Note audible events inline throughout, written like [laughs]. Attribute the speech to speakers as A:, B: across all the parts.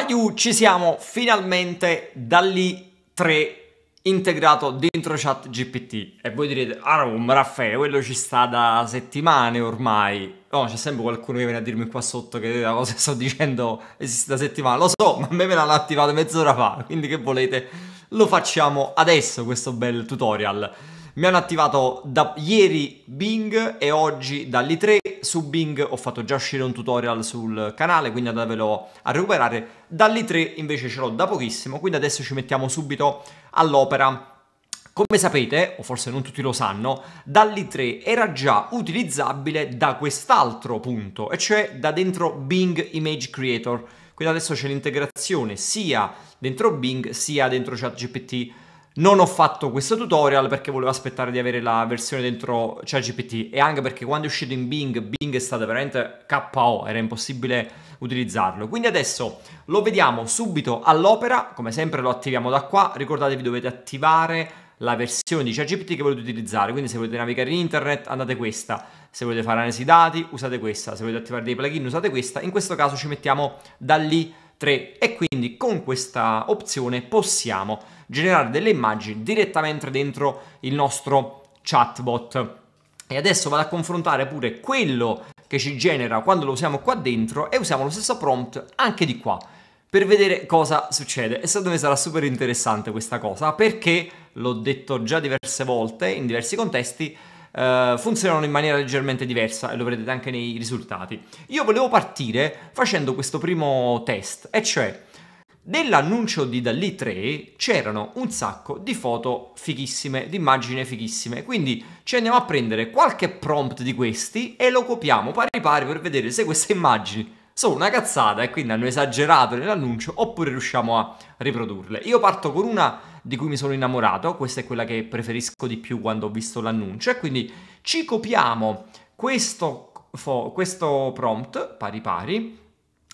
A: YU ci siamo finalmente dall'I 3 integrato dentro chat GPT e voi direte ah un Raffaele, quello ci sta da settimane ormai no c'è sempre qualcuno che viene a dirmi qua sotto che la cosa che sto dicendo esiste da settimane lo so ma a me me l'hanno attivato mezz'ora fa quindi che volete lo facciamo adesso questo bel tutorial mi hanno attivato da ieri Bing e oggi dall'i3 su Bing ho fatto già uscire un tutorial sul canale, quindi andatevelo a recuperare. Dall'i3 invece ce l'ho da pochissimo, quindi adesso ci mettiamo subito all'opera. Come sapete, o forse non tutti lo sanno, dall'i3 era già utilizzabile da quest'altro punto, e cioè da dentro Bing Image Creator. Quindi adesso c'è l'integrazione sia dentro Bing sia dentro ChatGPT non ho fatto questo tutorial perché volevo aspettare di avere la versione dentro ChatGPT e anche perché quando è uscito in Bing, Bing è stato veramente KO, era impossibile utilizzarlo. Quindi adesso lo vediamo subito all'opera, come sempre lo attiviamo da qua, ricordatevi dovete attivare la versione di ChatGPT che volete utilizzare, quindi se volete navigare in internet andate questa, se volete fare analisi dati usate questa, se volete attivare dei plugin usate questa, in questo caso ci mettiamo da lì 3 e quindi con questa opzione possiamo generare delle immagini direttamente dentro il nostro chatbot. E adesso vado a confrontare pure quello che ci genera quando lo usiamo qua dentro e usiamo lo stesso prompt anche di qua per vedere cosa succede. E secondo me sarà super interessante questa cosa perché, l'ho detto già diverse volte in diversi contesti, Uh, funzionano in maniera leggermente diversa e lo vedrete anche nei risultati. Io volevo partire facendo questo primo test, e cioè Nell'annuncio di Dalì 3 c'erano un sacco di foto fighissime, di immagini fighissime, quindi ci andiamo a prendere qualche prompt di questi e lo copiamo pari pari per vedere se queste immagini sono una cazzata e quindi hanno esagerato nell'annuncio oppure riusciamo a riprodurle. Io parto con una di cui mi sono innamorato, questa è quella che preferisco di più quando ho visto l'annuncio e quindi ci copiamo questo, questo prompt pari pari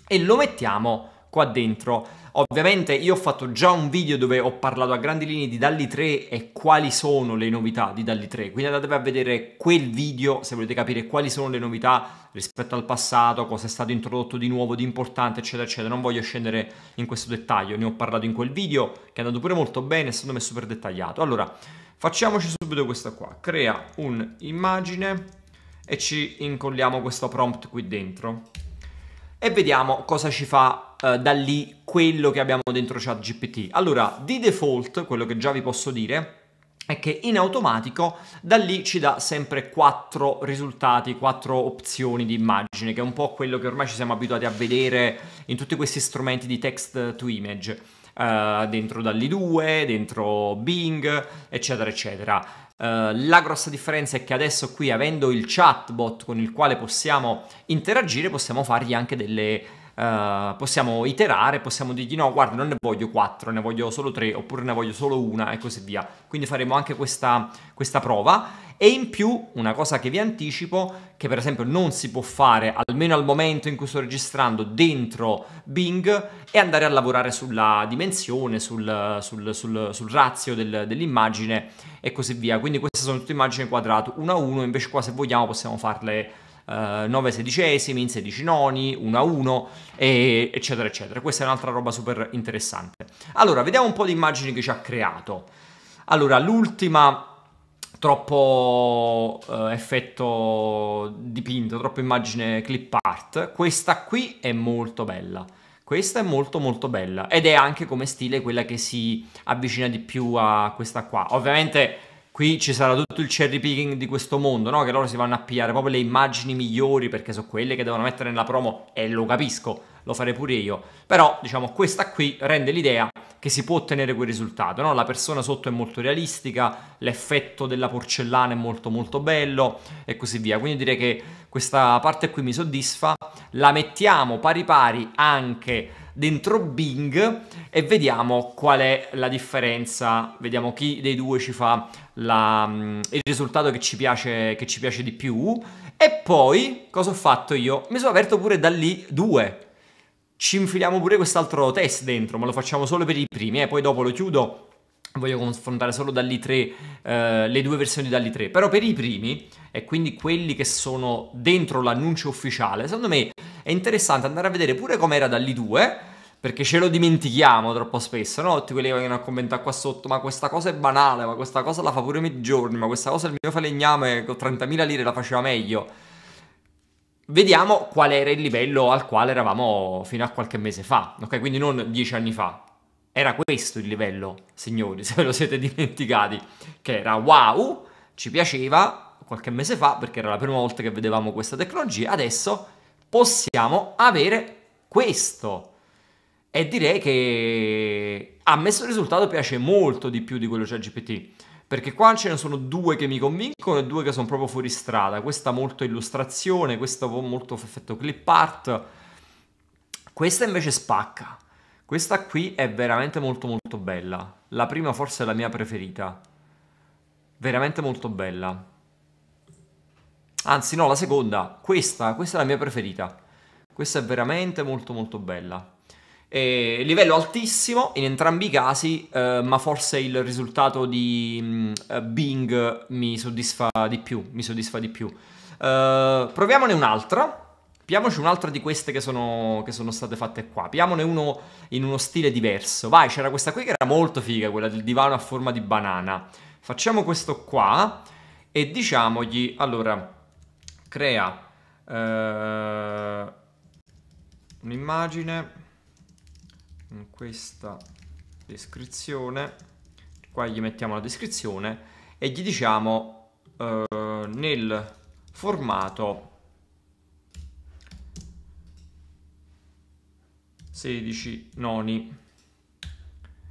A: e lo mettiamo qua dentro. Ovviamente io ho fatto già un video dove ho parlato a grandi linee di Dalli 3 e quali sono le novità di Dalli 3, quindi andatevi a vedere quel video se volete capire quali sono le novità rispetto al passato, cosa è stato introdotto di nuovo, di importante, eccetera, eccetera. Non voglio scendere in questo dettaglio, ne ho parlato in quel video che è andato pure molto bene, secondo me è super dettagliato. Allora, facciamoci subito questa qua, crea un'immagine e ci incolliamo questo prompt qui dentro e vediamo cosa ci fa eh, da lì quello che abbiamo dentro ChatGPT. Allora, di default, quello che già vi posso dire è che in automatico da lì ci dà sempre quattro risultati, quattro opzioni di immagine, che è un po' quello che ormai ci siamo abituati a vedere in tutti questi strumenti di text to image, uh, dentro Dalli 2, dentro Bing, eccetera, eccetera. Uh, la grossa differenza è che adesso qui avendo il chatbot con il quale possiamo interagire possiamo fargli anche delle eh, possiamo iterare, possiamo dirgli no, guarda, non ne voglio 4, ne voglio solo 3, oppure ne voglio solo una e così via. Quindi faremo anche questa, questa prova. E in più, una cosa che vi anticipo, che per esempio non si può fare, almeno al momento in cui sto registrando, dentro Bing, è andare a lavorare sulla dimensione, sul, sul, sul, sul ratio del, dell'immagine e così via. Quindi queste sono tutte immagini quadrate 1 a uno, invece qua se vogliamo possiamo farle 9 eh, sedicesimi, in 16 noni, 1 a 1, e, eccetera, eccetera. Questa è un'altra roba super interessante. Allora, vediamo un po' di immagini che ci ha creato. Allora, l'ultima troppo eh, effetto dipinto, troppo immagine clip art. Questa qui è molto bella. Questa è molto molto bella ed è anche come stile quella che si avvicina di più a questa qua. Ovviamente qui ci sarà tutto il cherry picking di questo mondo, no? Che loro si vanno a pigliare proprio le immagini migliori perché sono quelle che devono mettere nella promo e lo capisco, lo farei pure io. Però, diciamo, questa qui rende l'idea che si può ottenere quel risultato, no? La persona sotto è molto realistica, l'effetto della porcellana è molto molto bello e così via. Quindi direi che questa parte qui mi soddisfa. La mettiamo pari pari anche dentro Bing e vediamo qual è la differenza, vediamo chi dei due ci fa la, mm, il risultato che ci, piace, che ci piace di più. E poi cosa ho fatto io? Mi sono aperto pure da lì due. Ci infiliamo pure quest'altro test dentro, ma lo facciamo solo per i primi e eh? poi dopo lo chiudo voglio confrontare solo Dalli 3, eh, le due versioni di Dalli 3, però per i primi, e quindi quelli che sono dentro l'annuncio ufficiale, secondo me è interessante andare a vedere pure com'era Dalli 2, perché ce lo dimentichiamo troppo spesso, no? Tutti quelli che vengono a commentare qua sotto, ma questa cosa è banale, ma questa cosa la fa pure i giorni, ma questa cosa il mio falegname con 30.000 lire la faceva meglio. Vediamo qual era il livello al quale eravamo fino a qualche mese fa, ok? Quindi non dieci anni fa, era questo il livello, signori, [laughs] se ve lo siete dimenticati, che era wow, ci piaceva qualche mese fa perché era la prima volta che vedevamo questa tecnologia, adesso possiamo avere questo. E direi che a me questo risultato piace molto di più di quello c'è GPT perché qua ce ne sono due che mi convincono e due che sono proprio fuori strada. Questa molto illustrazione, questo molto effetto clip art, questa invece spacca. Questa qui è veramente molto molto bella. La prima forse è la mia preferita. Veramente molto bella. Anzi no, la seconda. Questa, questa è la mia preferita. Questa è veramente molto molto bella. E livello altissimo in entrambi i casi, eh, ma forse il risultato di mh, mm, eh, Bing mi soddisfa di più. Mi soddisfa di più. Uh, proviamone un'altra Piamoci un'altra di queste che sono, che sono state fatte qua. Piamone uno in uno stile diverso. Vai, c'era questa qui che era molto figa, quella del divano a forma di banana. Facciamo questo qua e diciamogli, allora, crea eh, un'immagine in questa descrizione. Qua gli mettiamo la descrizione e gli diciamo eh, nel formato 16 noni.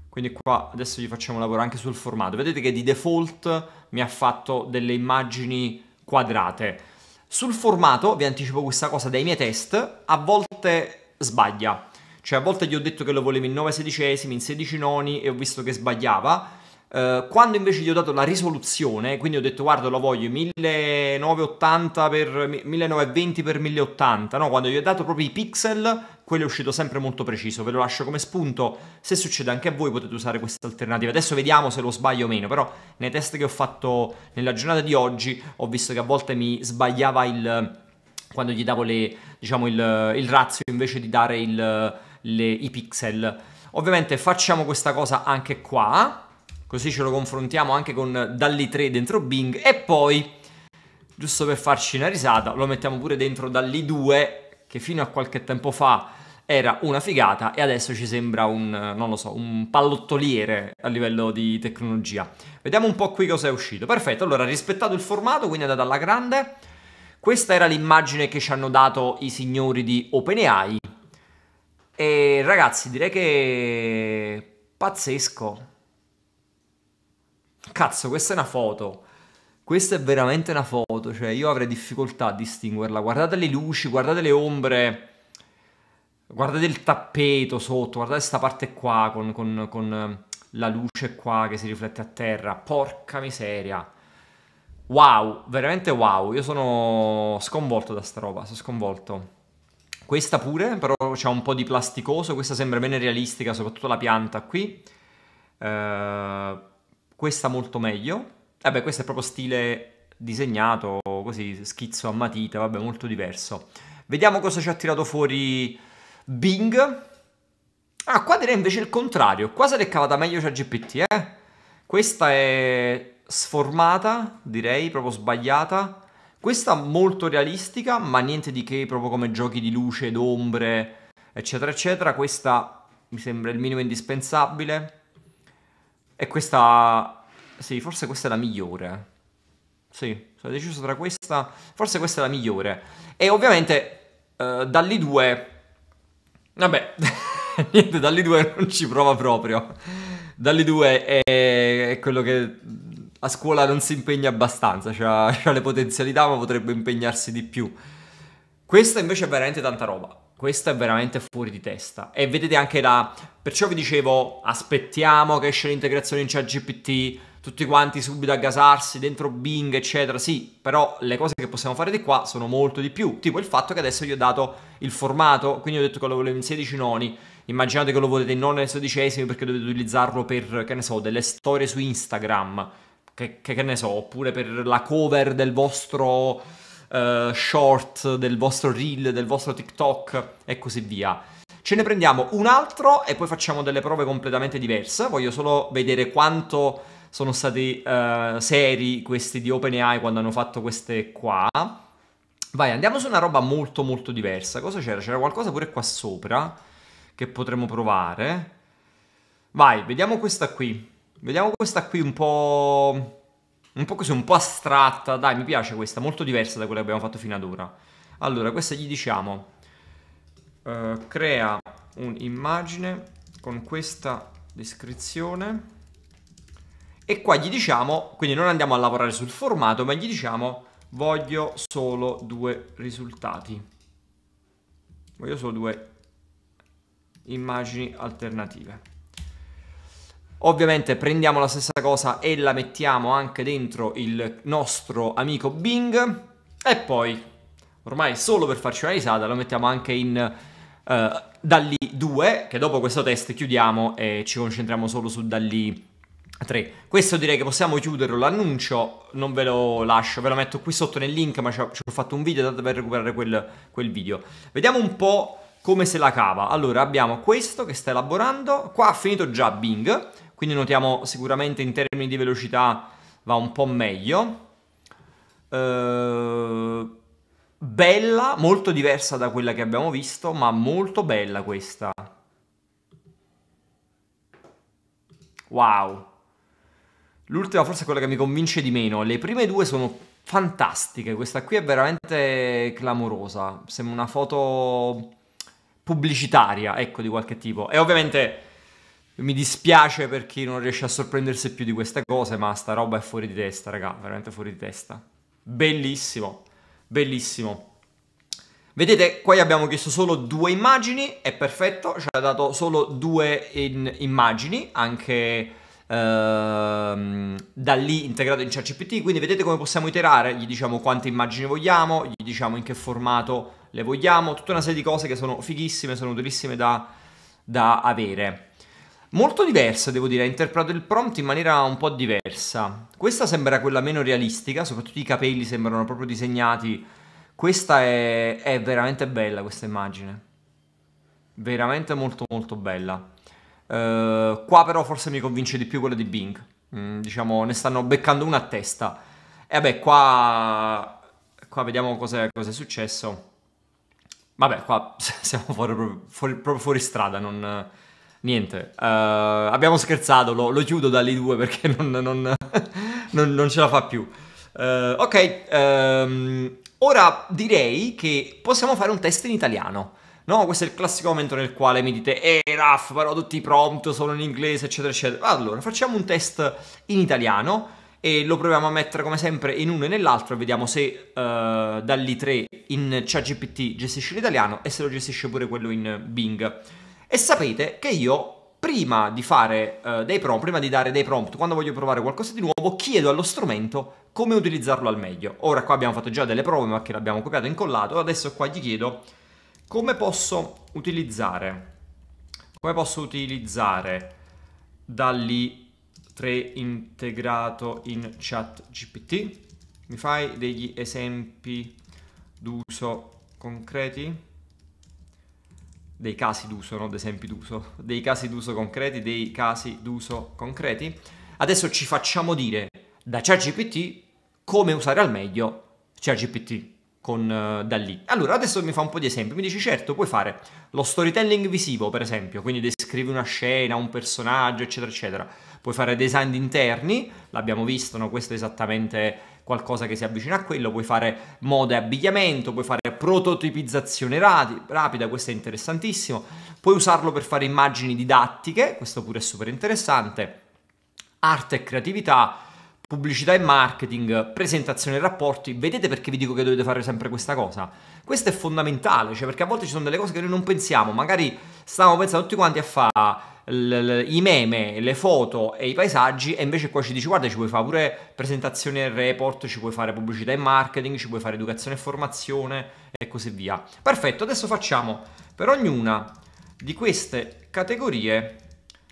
A: Quindi qua adesso gli facciamo lavorare anche sul formato. Vedete che di default mi ha fatto delle immagini quadrate. Sul formato, vi anticipo questa cosa dai miei test, a volte sbaglia. Cioè a volte gli ho detto che lo volevo in 9 sedicesimi, in 16 noni e ho visto che sbagliava Uh, quando invece gli ho dato la risoluzione, quindi ho detto guarda lo voglio 1980 1920 x 1080, no? quando gli ho dato proprio i pixel, quello è uscito sempre molto preciso, ve lo lascio come spunto, se succede anche a voi potete usare questa alternativa, adesso vediamo se lo sbaglio o meno, però nei test che ho fatto nella giornata di oggi ho visto che a volte mi sbagliava il, quando gli davo le, diciamo il, il razio invece di dare il, le, i pixel. Ovviamente facciamo questa cosa anche qua, così ce lo confrontiamo anche con Dalli 3 dentro Bing e poi, giusto per farci una risata, lo mettiamo pure dentro Dalli 2 che fino a qualche tempo fa era una figata e adesso ci sembra un, non lo so, un pallottoliere a livello di tecnologia. Vediamo un po' qui cosa è uscito. Perfetto, allora rispettato il formato, quindi è andata alla grande. Questa era l'immagine che ci hanno dato i signori di OpenAI. E ragazzi, direi che pazzesco cazzo, questa è una foto. Questa è veramente una foto, cioè io avrei difficoltà a distinguerla. Guardate le luci, guardate le ombre, guardate il tappeto sotto, guardate questa parte qua con, con, con eh, la luce qua che si riflette a terra. Porca miseria. Wow, veramente wow. Io sono sconvolto da sta roba, sono sconvolto. Questa pure, però c'è un po' di plasticoso, questa sembra bene realistica, soprattutto la pianta qui. Ehm questa molto meglio. Vabbè, questo è proprio stile disegnato, così schizzo a matita, vabbè, molto diverso. Vediamo cosa ci ha tirato fuori Bing. Ah, qua direi invece il contrario. Qua se l'è cavata meglio c'è GPT, eh? Questa è sformata, direi, proprio sbagliata. Questa molto realistica, ma niente di che, proprio come giochi di luce, d'ombre, eccetera, eccetera. Questa mi sembra il minimo indispensabile. E questa... Sì, forse questa è la migliore. Sì, sono deciso tra questa... Forse questa è la migliore. E ovviamente eh, dall'I2... Due... Vabbè, [laughs] niente, dall'I2 non ci prova proprio. Dall'I2 è... è quello che a scuola non si impegna abbastanza, cioè, ha le potenzialità ma potrebbe impegnarsi di più. Questa invece è veramente tanta roba. Questo è veramente fuori di testa. E vedete anche da... Perciò vi dicevo, aspettiamo che esce l'integrazione in ChatGPT, tutti quanti subito a gasarsi dentro Bing, eccetera. Sì, però le cose che possiamo fare di qua sono molto di più. Tipo il fatto che adesso gli ho dato il formato, quindi ho detto che lo volevo in 16 noni. Immaginate che lo volete in non nel sedicesimi perché dovete utilizzarlo per, che ne so, delle storie su Instagram. che, che, che ne so, oppure per la cover del vostro eh, short, del vostro reel, del vostro TikTok e così via. Ce ne prendiamo un altro e poi facciamo delle prove completamente diverse. Voglio solo vedere quanto sono stati uh, seri questi di OpenAI quando hanno fatto queste qua. Vai, andiamo su una roba molto molto diversa. Cosa c'era? C'era qualcosa pure qua sopra che potremmo provare. Vai, vediamo questa qui. Vediamo questa qui un po' un po' così, un po' astratta, dai, mi piace questa, molto diversa da quella che abbiamo fatto fino ad ora. Allora, questa gli diciamo, eh, crea un'immagine con questa descrizione e qua gli diciamo, quindi non andiamo a lavorare sul formato, ma gli diciamo voglio solo due risultati. Voglio solo due immagini alternative. Ovviamente prendiamo la stessa cosa e la mettiamo anche dentro il nostro amico Bing e poi, ormai solo per farci una risata, lo mettiamo anche in uh, eh, Dalli 2, che dopo questo test chiudiamo e ci concentriamo solo su Dalli 3. Questo direi che possiamo chiuderlo, l'annuncio non ve lo lascio, ve lo metto qui sotto nel link, ma ci ho, fatto un video, andate per recuperare quel, quel video. Vediamo un po' come se la cava. Allora abbiamo questo che sta elaborando, qua ha finito già Bing, quindi notiamo sicuramente in termini di velocità va un po' meglio. Eh, bella, molto diversa da quella che abbiamo visto, ma molto bella questa. Wow. L'ultima forse è quella che mi convince di meno. Le prime due sono fantastiche. Questa qui è veramente clamorosa. Sembra una foto pubblicitaria, ecco, di qualche tipo. E ovviamente mi dispiace per chi non riesce a sorprendersi più di queste cose, ma sta roba è fuori di testa, raga, veramente fuori di testa. Bellissimo, bellissimo. Vedete, qua abbiamo chiesto solo due immagini, è perfetto, ci ha dato solo due in, immagini, anche ehm, da lì integrato in ChatGPT, quindi vedete come possiamo iterare, gli diciamo quante immagini vogliamo, gli diciamo in che formato le vogliamo, tutta una serie di cose che sono fighissime, sono utilissime da, da avere. Molto diversa, devo dire, ha interpretato il prompt in maniera un po' diversa. Questa sembra quella meno realistica, soprattutto i capelli sembrano proprio disegnati. Questa è, è veramente bella, questa immagine. Veramente molto molto bella. Uh, qua però forse mi convince di più quella di Bing. Mm, diciamo, ne stanno beccando una a testa. E vabbè, qua, qua vediamo cosa è successo. Vabbè, qua [laughs] siamo fuori, proprio, fuori, proprio fuori strada, non Niente, uh, abbiamo scherzato, lo, lo chiudo da lì due perché [laughs] non, non, non, non, ce la fa più. Uh, ok, um, ora direi che possiamo fare un test in italiano. No, questo è il classico momento nel quale mi dite, eh Raff, però tutti i sono in inglese, eccetera, eccetera. Allora, facciamo un test in italiano e lo proviamo a mettere come sempre in uno e nell'altro e vediamo se uh, eh, dall'I3 in ChatGPT gestisce l'italiano e se lo gestisce pure quello in Bing. E sapete che io prima di fare uh, dei prompt, prima di dare dei prompt, quando voglio provare qualcosa di nuovo, chiedo allo strumento come utilizzarlo al meglio. Ora qua abbiamo fatto già delle prove, ma che l'abbiamo copiato e incollato, adesso qua gli chiedo come posso utilizzare come posso utilizzare dalli 3 integrato in chat GPT mi fai degli esempi d'uso concreti dei casi d'uso, non ad esempi d'uso, dei casi d'uso concreti, dei casi d'uso concreti. Adesso ci facciamo dire da ChatGPT come usare al meglio ChatGPT con uh, da lì. Allora, adesso mi fa un po' di esempi, mi dici certo, puoi fare lo storytelling visivo, per esempio, quindi descrivi una scena, un personaggio, eccetera, eccetera. Puoi fare design interni, l'abbiamo visto, no? questo è esattamente qualcosa che si avvicina a quello, puoi fare moda e abbigliamento, puoi fare prototipizzazione radi, rapida, questo è interessantissimo, puoi usarlo per fare immagini didattiche, questo pure è super interessante, arte e creatività, pubblicità e marketing, presentazione e rapporti, vedete perché vi dico che dovete fare sempre questa cosa? Questo è fondamentale, cioè perché a volte ci sono delle cose che noi non pensiamo, magari stavamo pensando tutti quanti a fare i meme, le foto e i paesaggi e invece qua ci dici guarda ci puoi fare pure presentazione e report, ci puoi fare pubblicità e marketing, ci puoi fare educazione e formazione e così via. Perfetto, adesso facciamo per ognuna di queste categorie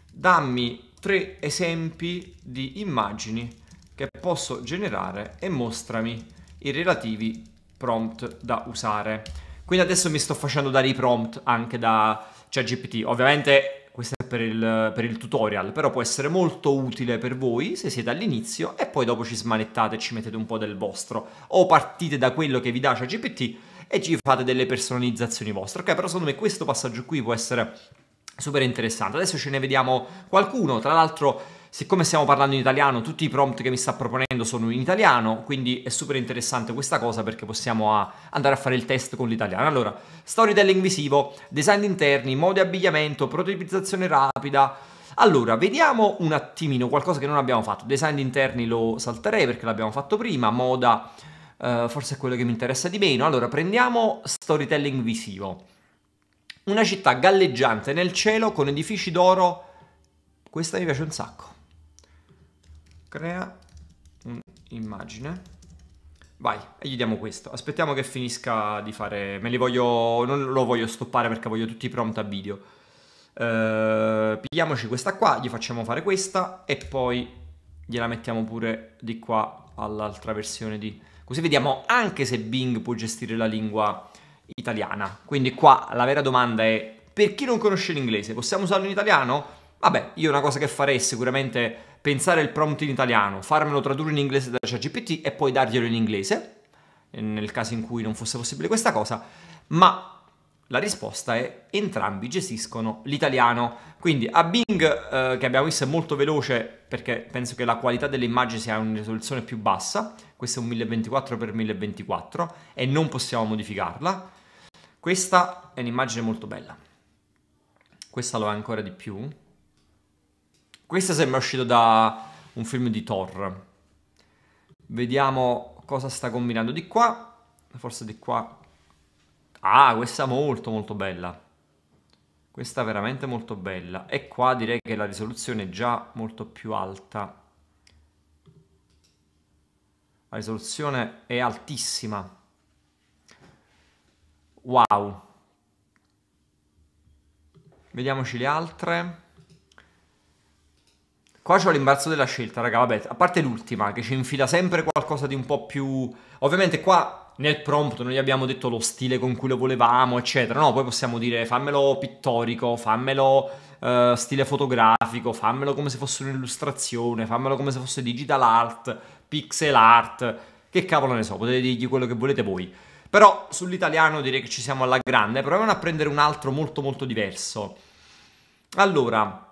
A: dammi tre esempi di immagini che posso generare e mostrami i relativi prompt da usare. Quindi adesso mi sto facendo dare i prompt anche da ChatGPT. Ovviamente questo è per il, per il, tutorial, però può essere molto utile per voi se siete all'inizio e poi dopo ci smanettate e ci mettete un po' del vostro, o partite da quello che vi dà ChatGPT e ci fate delle personalizzazioni vostre, ok? Però secondo me questo passaggio qui può essere super interessante. Adesso ce ne vediamo qualcuno, tra l'altro Siccome stiamo parlando in italiano, tutti i prompt che mi sta proponendo sono in italiano, quindi è super interessante questa cosa perché possiamo a andare a fare il test con l'italiano. Allora, storytelling visivo, design interni, modi abbigliamento, prototipizzazione rapida. Allora, vediamo un attimino qualcosa che non abbiamo fatto. Design interni lo salterei perché l'abbiamo fatto prima, moda eh, forse è quello che mi interessa di meno. Allora, prendiamo storytelling visivo. Una città galleggiante nel cielo con edifici d'oro. Questa mi piace un sacco crea un'immagine. Vai, e gli diamo questo. Aspettiamo che finisca di fare... Me li voglio... Non lo voglio stoppare perché voglio tutti i prompt a video. Eh, pigliamoci questa qua, gli facciamo fare questa e poi gliela mettiamo pure di qua all'altra versione di... Così vediamo anche se Bing può gestire la lingua italiana. Quindi qua la vera domanda è per chi non conosce l'inglese, possiamo usarlo in italiano? Vabbè, io una cosa che farei sicuramente pensare il prompt in italiano, farmelo tradurre in inglese da ChatGPT e poi darglielo in inglese, eh, nel caso in cui non fosse possibile questa cosa, ma la risposta è entrambi gestiscono l'italiano. Quindi a Bing, eh, che abbiamo visto è molto veloce perché penso che la qualità delle immagini sia una risoluzione più bassa, questo è un 1024x1024 e non possiamo modificarla. Questa è un'immagine molto bella. Questa lo è ancora di più, questo sembra uscito da un film di Thor. Vediamo cosa sta combinando di qua. Forse di qua. Ah, questa molto molto bella. Questa veramente molto bella. E qua direi che la risoluzione è già molto più alta. La risoluzione è altissima. Wow. Vediamoci le altre. Qua c'ho l'imbarazzo della scelta, raga, vabbè, a parte l'ultima, che ci infila sempre qualcosa di un po' più... Ovviamente qua nel prompt non gli abbiamo detto lo stile con cui lo volevamo, eccetera, no? Poi possiamo dire fammelo pittorico, fammelo uh, stile fotografico, fammelo come se fosse un'illustrazione, fammelo come se fosse digital art, pixel art, che cavolo ne so, potete dirgli quello che volete voi. Però sull'italiano direi che ci siamo alla grande, proviamo a prendere un altro molto molto diverso. Allora,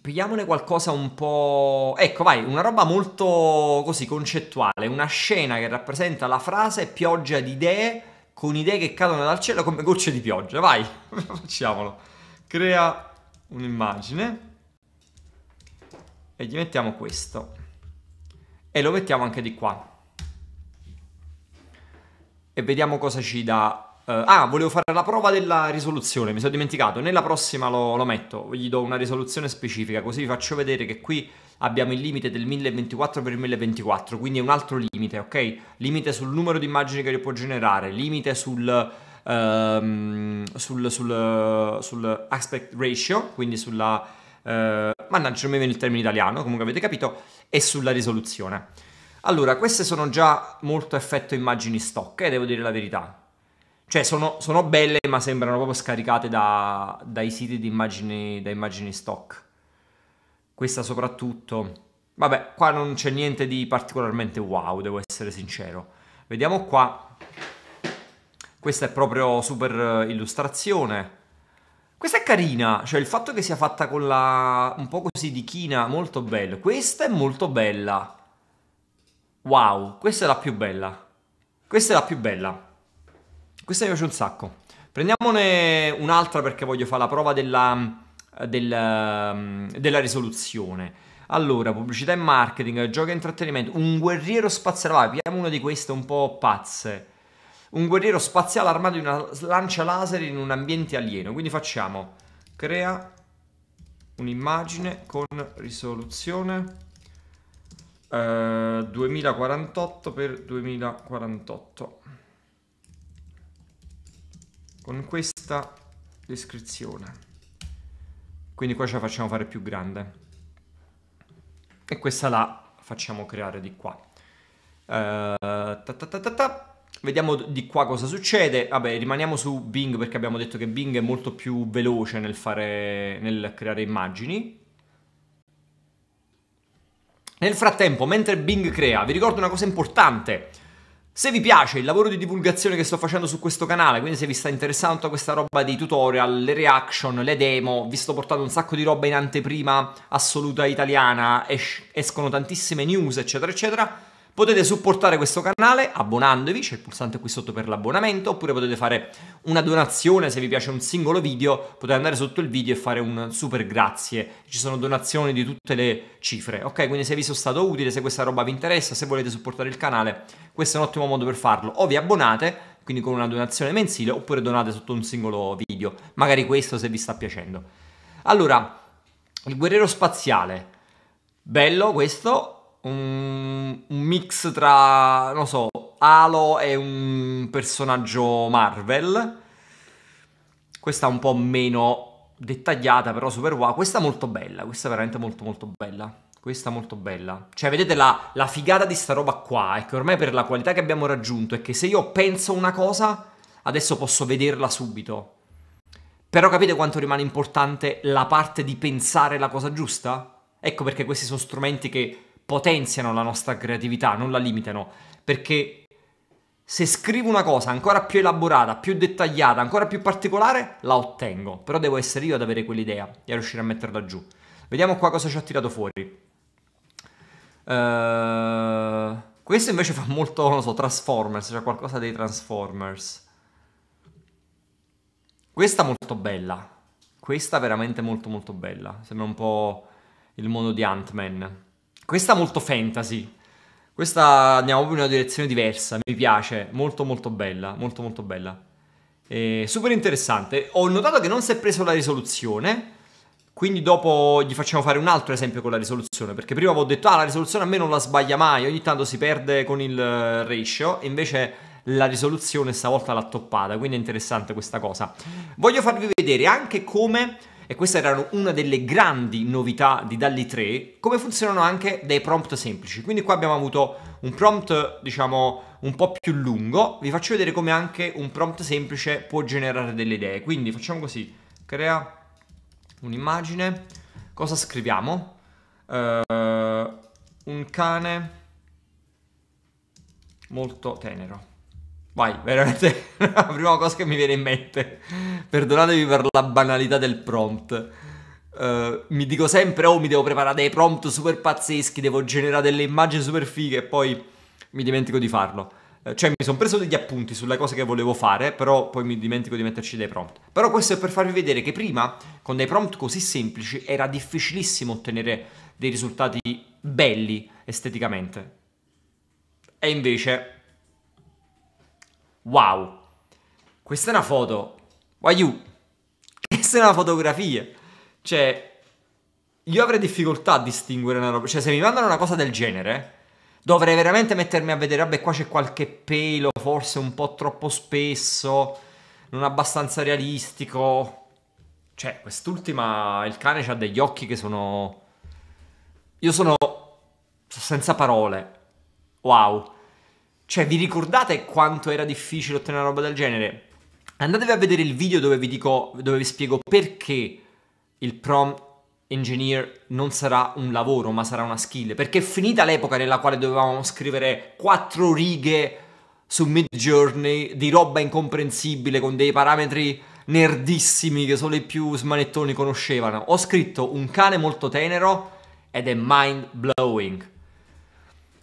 A: Pigliamone qualcosa un po'... Ecco, vai, una roba molto così concettuale, una scena che rappresenta la frase pioggia di idee con idee che cadono dal cielo come gocce di pioggia. Vai, [laughs] facciamolo. Crea un'immagine e gli mettiamo questo. E lo mettiamo anche di qua. E vediamo cosa ci dà Uh, ah, volevo fare la prova della risoluzione, mi sono dimenticato. Nella prossima lo, lo, metto, gli do una risoluzione specifica, così vi faccio vedere che qui abbiamo il limite del 1024 per 1024, quindi è un altro limite, ok? Limite sul numero di immagini che può generare, limite sul, uh, sul, sul, sul aspect ratio, quindi sulla... Uh, mannaggia, non mi viene il termine italiano, comunque avete capito, e sulla risoluzione. Allora, queste sono già molto effetto immagini stock, e eh, devo dire la verità cioè, sono, sono, belle, ma sembrano proprio scaricate da, dai siti di immagini, da immagini stock. Questa soprattutto. Vabbè, qua non c'è niente di particolarmente wow, devo essere sincero. Vediamo qua. Questa è proprio super illustrazione. Questa è carina, cioè il fatto che sia fatta con la... un po' così di china, molto bello. Questa è molto bella. Wow, questa è la più bella. Questa è la più bella. Questa mi piace un sacco. Prendiamone un'altra perché voglio fare la prova della, della, della risoluzione. Allora, pubblicità e marketing, gioco e intrattenimento, un guerriero spaziale, vai, vediamo una di queste un po' pazze. Un guerriero spaziale armato di una lancia laser in un ambiente alieno. Quindi facciamo, crea un'immagine con risoluzione eh, 2048 x 2048 con questa descrizione. Quindi qua ce la facciamo fare più grande. E questa la facciamo creare di qua. Uh, ta ta ta Vediamo di qua cosa succede. Vabbè, rimaniamo su Bing perché abbiamo detto che Bing è molto più veloce nel, fare, nel creare immagini. Nel frattempo, mentre Bing crea, vi ricordo una cosa importante. Se vi piace il lavoro di divulgazione che sto facendo su questo canale, quindi se vi sta interessando tutta questa roba di tutorial, le reaction, le demo, vi sto portando un sacco di roba in anteprima assoluta italiana, es- escono tantissime news, eccetera, eccetera, Potete supportare questo canale abbonandovi, c'è il pulsante qui sotto per l'abbonamento, oppure potete fare una donazione se vi piace un singolo video, potete andare sotto il video e fare un super grazie. Ci sono donazioni di tutte le cifre, ok? Quindi se vi sono stato utile, se questa roba vi interessa, se volete supportare il canale, questo è un ottimo modo per farlo. O vi abbonate, quindi con una donazione mensile, oppure donate sotto un singolo video, magari questo se vi sta piacendo. Allora, il guerriero spaziale, bello questo, un, un mix tra, non so, Halo e un personaggio Marvel. Questa un po' meno dettagliata, però super wow. Questa è molto bella, questa è veramente molto molto bella. Questa è molto bella. Cioè, vedete la, la figata di sta roba qua è che ormai per la qualità che abbiamo raggiunto è che se io penso una cosa, adesso posso vederla subito. Però capite quanto rimane importante la parte di pensare la cosa giusta? Ecco perché questi sono strumenti che potenziano la nostra creatività, non la limitano, perché se scrivo una cosa ancora più elaborata, più dettagliata, ancora più particolare, la ottengo, però devo essere io ad avere quell'idea e a riuscire a metterla giù. Vediamo qua cosa ci ha tirato fuori. Uh, questo invece fa molto, non so, Transformers, c'è cioè qualcosa dei Transformers. Questa molto bella. Questa veramente molto molto bella. Sembra un po' il mondo di Ant-Man. Questa molto fantasy. Questa andiamo proprio in una direzione diversa, mi piace, molto molto bella, molto molto bella. E super interessante. Ho notato che non si è preso la risoluzione, quindi dopo gli facciamo fare un altro esempio con la risoluzione, perché prima avevo detto, ah la risoluzione a me non la sbaglia mai, ogni tanto si perde con il eh, ratio, invece la risoluzione stavolta l'ha toppata, quindi è interessante questa cosa. Voglio farvi vedere anche come e questa era una delle grandi novità di DALI 3, come funzionano anche dei prompt semplici. Quindi qua abbiamo avuto un prompt, diciamo, un po' più lungo. Vi faccio vedere come anche un prompt semplice può generare delle idee. Quindi facciamo così, crea un'immagine, cosa scriviamo? Uh, un cane molto tenero. Vai, veramente [laughs] la prima cosa che mi viene in mente. Perdonatevi per la banalità del prompt. Uh, mi dico sempre, oh, mi devo preparare dei prompt super pazzeschi, devo generare delle immagini super fighe e poi mi dimentico di farlo. Uh, cioè, mi sono preso degli appunti sulle cose che volevo fare, però poi mi dimentico di metterci dei prompt. Però questo è per farvi vedere che prima, con dei prompt così semplici, era difficilissimo ottenere dei risultati belli esteticamente. E invece Wow, questa è una foto. Waiu, [laughs] questa è una fotografia. Cioè, io avrei difficoltà a distinguere una roba. Cioè, se mi mandano una cosa del genere, dovrei veramente mettermi a vedere, vabbè, qua c'è qualche pelo, forse un po' troppo spesso, non abbastanza realistico. Cioè, quest'ultima, il cane ha degli occhi che sono... Io sono senza parole. Wow. Cioè, vi ricordate quanto era difficile ottenere una roba del genere? Andatevi a vedere il video dove vi dico, dove vi spiego perché il prom engineer non sarà un lavoro, ma sarà una skill. Perché è finita l'epoca nella quale dovevamo scrivere quattro righe su Midjourney di roba incomprensibile con dei parametri nerdissimi che solo i più smanettoni conoscevano. Ho scritto un cane molto tenero ed è mind blowing.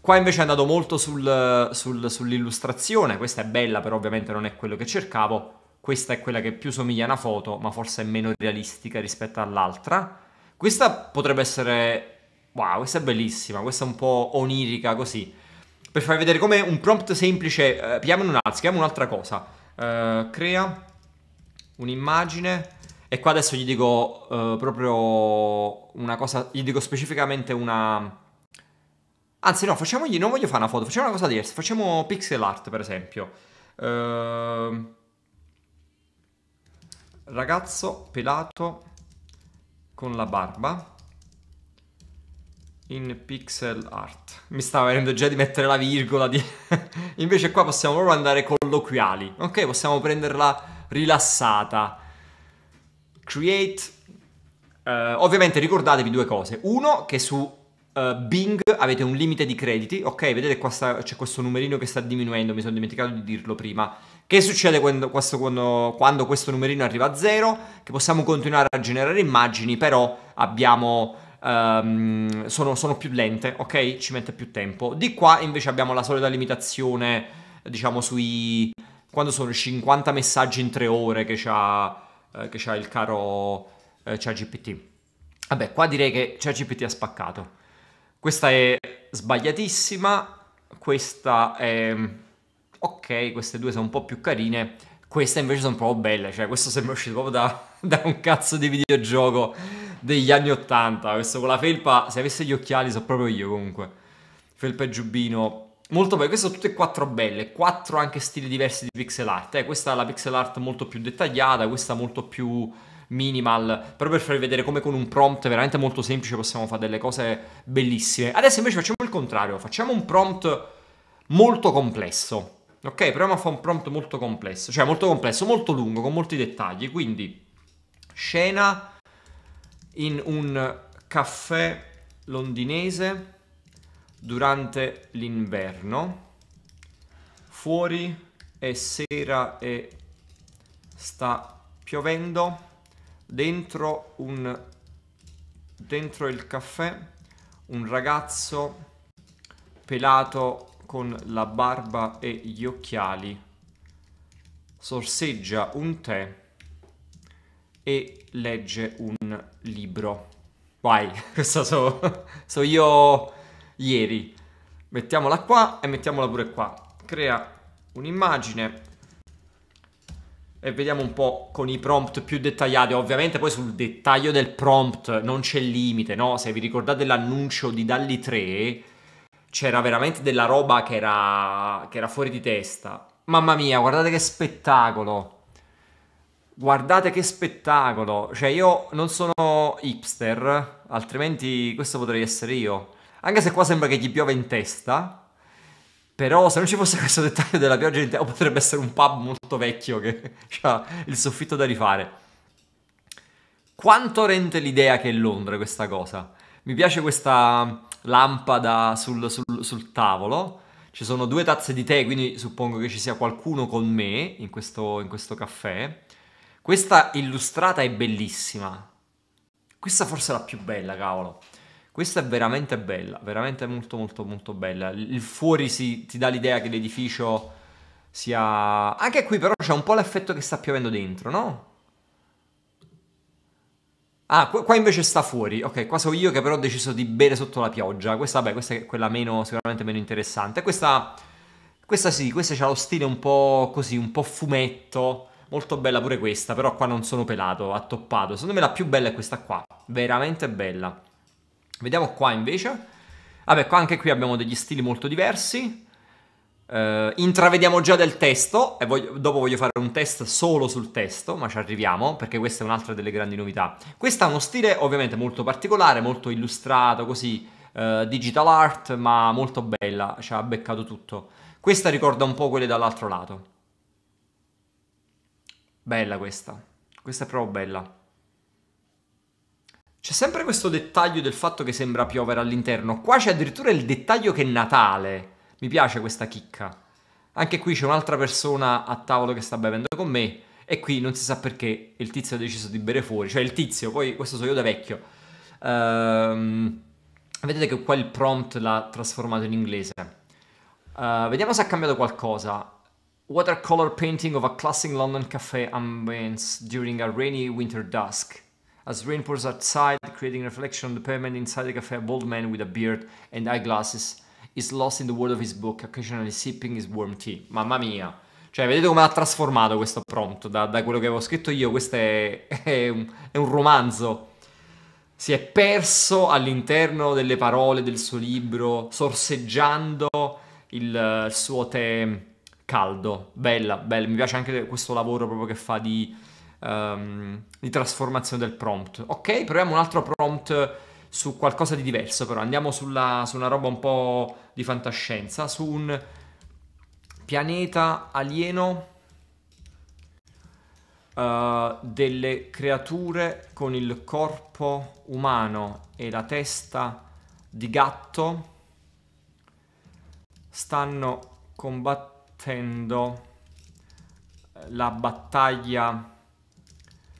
A: Qua invece è andato molto sul, sul, sull'illustrazione, questa è bella però ovviamente non è quello che cercavo, questa è quella che più somiglia a una foto ma forse è meno realistica rispetto all'altra. Questa potrebbe essere... wow, questa è bellissima, questa è un po' onirica così. Per farvi vedere come un prompt semplice, eh, pigliamone un'altra, scriviamo un'altra cosa. Eh, crea un'immagine e qua adesso gli dico eh, proprio una cosa, gli dico specificamente una Anzi no, facciamogli, non voglio fare una foto, facciamo una cosa diversa, facciamo pixel art per esempio. Ehm, ragazzo pelato con la barba in pixel art. Mi stava venendo già di mettere la virgola. Di... [laughs] Invece qua possiamo proprio andare colloquiali. Ok, possiamo prenderla rilassata. Create. Uh, ovviamente ricordatevi due cose. Uno, che su uh, Bing avete un limite di crediti, ok? Vedete qua sta, c'è questo numerino che sta diminuendo, mi sono dimenticato di dirlo prima. Che succede quando questo, quando, quando questo numerino arriva a zero? Che possiamo continuare a generare immagini, però abbiamo... Um, sono, sono, più lente, ok? Ci mette più tempo. Di qua invece abbiamo la solita limitazione, diciamo, sui... Quando sono 50 messaggi in 3 ore che c'ha, eh, che c'ha il caro eh, ChatGPT. Vabbè, qua direi che ChatGPT ha spaccato. Questa è sbagliatissima, questa è... Mm, ok, queste due sono un po' più carine, queste invece sono proprio belle, cioè questo sembra uscito proprio da, [laughs] da un cazzo di videogioco degli anni Ottanta, questo con la felpa, se avesse gli occhiali so proprio io comunque, felpa e giubbino, Molto bene, queste sono tutte e quattro belle, quattro anche stili diversi di pixel art. Eh, questa è la pixel art molto più dettagliata, questa molto più minimal, però per farvi vedere come con un prompt veramente molto semplice possiamo fare delle cose bellissime. Adesso invece facciamo il contrario, facciamo un prompt molto complesso. Ok, proviamo a fare un prompt molto complesso, cioè molto complesso, molto lungo, con molti dettagli. Quindi, scena in un caffè londinese durante l'inverno, fuori è sera e sta piovendo, dentro un dentro il caffè un ragazzo pelato con la barba e gli occhiali sorseggia un tè e legge un libro. Vai, [laughs] questo so, so io ieri. Mettiamola qua e mettiamola pure qua. Crea un'immagine e vediamo un po' con i prompt più dettagliati. Ovviamente poi sul dettaglio del prompt non c'è limite, no? Se vi ricordate l'annuncio di Dalli 3, c'era veramente della roba che era, che era fuori di testa. Mamma mia, guardate che spettacolo! Guardate che spettacolo! Cioè io non sono hipster, altrimenti questo potrei essere io. Anche se qua sembra che gli piove in testa, però se non ci fosse questo dettaglio della pioggia in te, potrebbe essere un pub molto vecchio che [laughs] ha il soffitto da rifare. Quanto rende l'idea che è Londra questa cosa? Mi piace questa lampada sul, sul, sul tavolo. Ci sono due tazze di tè, quindi suppongo che ci sia qualcuno con me in questo, in questo caffè. Questa illustrata è bellissima. Questa forse è la più bella, cavolo. Questa è veramente bella, veramente molto molto molto bella. Il fuori si, ti dà l'idea che l'edificio sia... Anche qui però c'è un po' l'effetto che sta piovendo dentro, no? Ah, qua invece sta fuori. Ok, qua sono io che però ho deciso di bere sotto la pioggia. Questa, beh, questa è quella meno, sicuramente meno interessante. Questa, questa sì, questa c'ha lo stile un po' così, un po' fumetto. Molto bella pure questa, però qua non sono pelato, attoppato. Secondo me la più bella è questa qua. Veramente bella. Vediamo qua invece. Vabbè, qua anche qui abbiamo degli stili molto diversi. Uh, intravediamo già del testo e voglio, dopo voglio fare un test solo sul testo, ma ci arriviamo perché questa è un'altra delle grandi novità. Questo ha uno stile ovviamente molto particolare, molto illustrato, così uh, digital art, ma molto bella, ci ha beccato tutto. Questa ricorda un po' quelle dall'altro lato. Bella questa, questa è proprio bella. C'è sempre questo dettaglio del fatto che sembra piovere all'interno. Qua c'è addirittura il dettaglio che è Natale. Mi piace questa chicca. Anche qui c'è un'altra persona a tavolo che sta bevendo con me e qui non si sa perché il tizio ha deciso di bere fuori, cioè il tizio, poi questo sono io da vecchio. Ehm, vedete che qua il prompt l'ha trasformato in inglese. Ehm, vediamo se ha cambiato qualcosa. Watercolor painting of a classic London cafe ambience during a rainy winter dusk as rain pours outside, creating reflection on the pavement inside the cafe, a bald man with a beard and eyeglasses is lost in the world of his book, occasionally sipping his warm tea. Mamma mia! Cioè, vedete come ha trasformato questo prompt da, da, quello che avevo scritto io. Questo è, [laughs] è, un, è, un, romanzo. Si è perso all'interno delle parole del suo libro, sorseggiando il, il suo tè caldo. Bella, bella. Mi piace anche questo lavoro proprio che fa di um, di trasformazione del prompt. Ok, proviamo un altro prompt su qualcosa di diverso, però andiamo sulla, su una roba un po' di fantascienza, su un pianeta alieno uh, delle creature con il corpo umano e la testa di gatto stanno combattendo la battaglia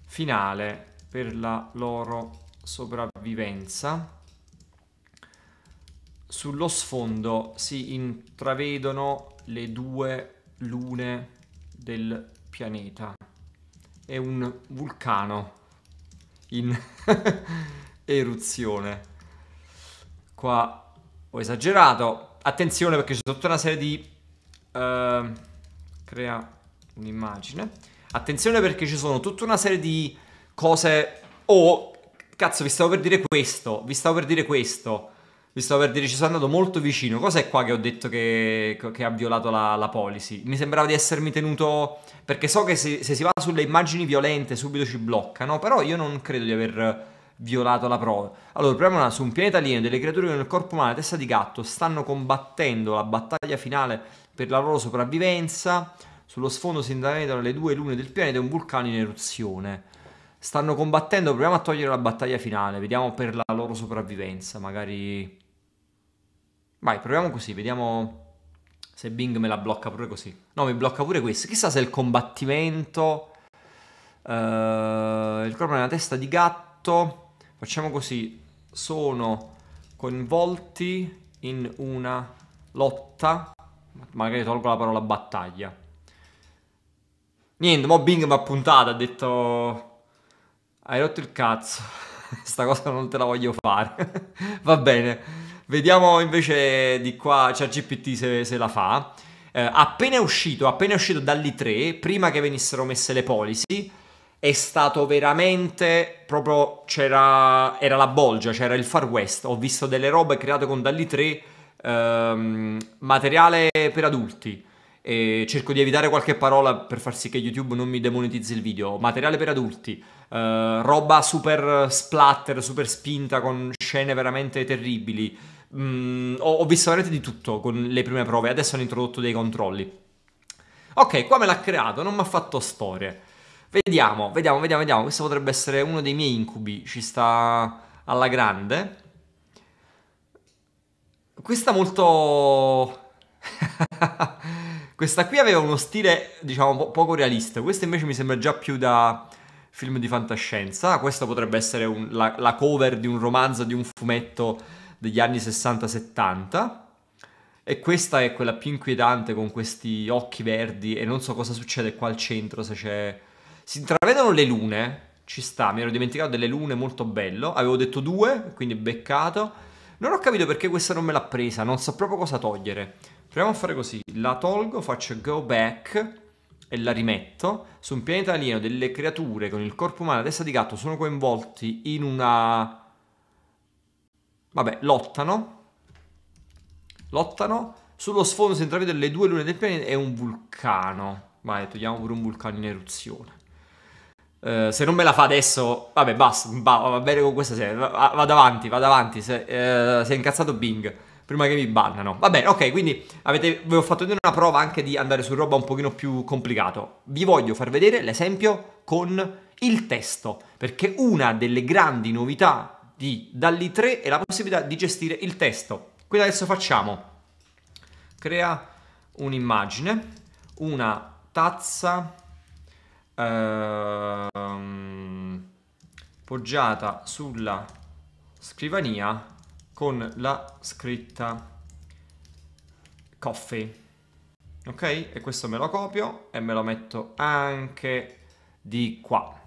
A: finale per la loro sopravvivenza. Sullo sfondo si intravedono le due lune del pianeta. È un vulcano in [laughs] eruzione. Qua ho esagerato. Attenzione perché c'è tutta una serie di... Uh, crea un'immagine Attenzione perché ci sono tutta una serie di cose... Oh, cazzo, vi stavo per dire questo, vi stavo per dire questo. Vi stavo per dire, ci sono andato molto vicino. Cos'è qua che ho detto che, che ha violato la, la, policy? Mi sembrava di essermi tenuto. Perché so che se, se, si va sulle immagini violente subito ci bloccano. Però io non credo di aver violato la prova. Allora, proviamo problema su un pianeta alieno delle creature con il corpo umano e testa di gatto stanno combattendo la battaglia finale per la loro sopravvivenza. Sullo sfondo si intravedono le due lune del pianeta e un vulcano in eruzione. Stanno combattendo, proviamo a togliere la battaglia finale, vediamo per la loro sopravvivenza, magari... Vai, proviamo così, vediamo se Bing me la blocca pure così. No, mi blocca pure questo. Chissà se il combattimento... Uh, il corpo nella testa di gatto. Facciamo così. Sono coinvolti in una lotta. Magari tolgo la parola battaglia. Niente, mo Bing mi ha puntato, ha detto... Hai rotto il cazzo, [laughs] sta cosa non te la voglio fare. [laughs] Va bene, vediamo invece di qua ChatGPT se, se la fa. Eh, appena uscito, appena uscito dall'I3, prima che venissero messe le policy, è stato veramente proprio c'era era la bolgia, c'era il far west. Ho visto delle robe create con Dalli 3 ehm, materiale per adulti e cerco di evitare qualche parola per far sì che YouTube non mi demonetizzi il video. Materiale per adulti, eh, roba super splatter, super spinta con scene veramente terribili. Mm, ho, ho, visto veramente di tutto con le prime prove, adesso hanno introdotto dei controlli. Ok, qua me l'ha creato, non mi ha fatto storie. Vediamo, vediamo, vediamo, vediamo. Questo potrebbe essere uno dei miei incubi, ci sta alla grande. Questa molto... [laughs] [laughs] Questa qui aveva uno stile, diciamo, po- poco realista. Questa invece mi sembra già più da film di fantascienza. Questa potrebbe essere un, la, la cover di un romanzo, di un fumetto degli anni 60-70. E questa è quella più inquietante con questi occhi verdi e non so cosa succede qua al centro, se c'è... Si intravedono le lune, ci sta, mi ero dimenticato delle lune, molto bello. Avevo detto due, quindi beccato. Non ho capito perché questa non me l'ha presa, non so proprio cosa togliere. Proviamo a fare così, la tolgo, faccio go back e la rimetto. Su un pianeta alieno delle creature con il corpo umano e la testa di gatto sono coinvolti in una... Vabbè, lottano. Lottano. Sullo sfondo si intravedono le due lune del pianeta e un vulcano. Vai, togliamo pure un vulcano in eruzione. Uh, se non me la fa adesso, vabbè, basta, va, bene con questa serie. vado avanti, vado avanti. Se, uh, si è incazzato Bing prima che mi bannano. Va bene, ok, quindi avete, vi ho fatto vedere una prova anche di andare su roba un pochino più complicato. Vi voglio far vedere l'esempio con il testo, perché una delle grandi novità di Dalli 3 è la possibilità di gestire il testo. Quindi adesso facciamo, crea un'immagine, una tazza ehm, poggiata sulla scrivania con la scritta coffee. Ok? E questo me lo copio e me lo metto anche di qua.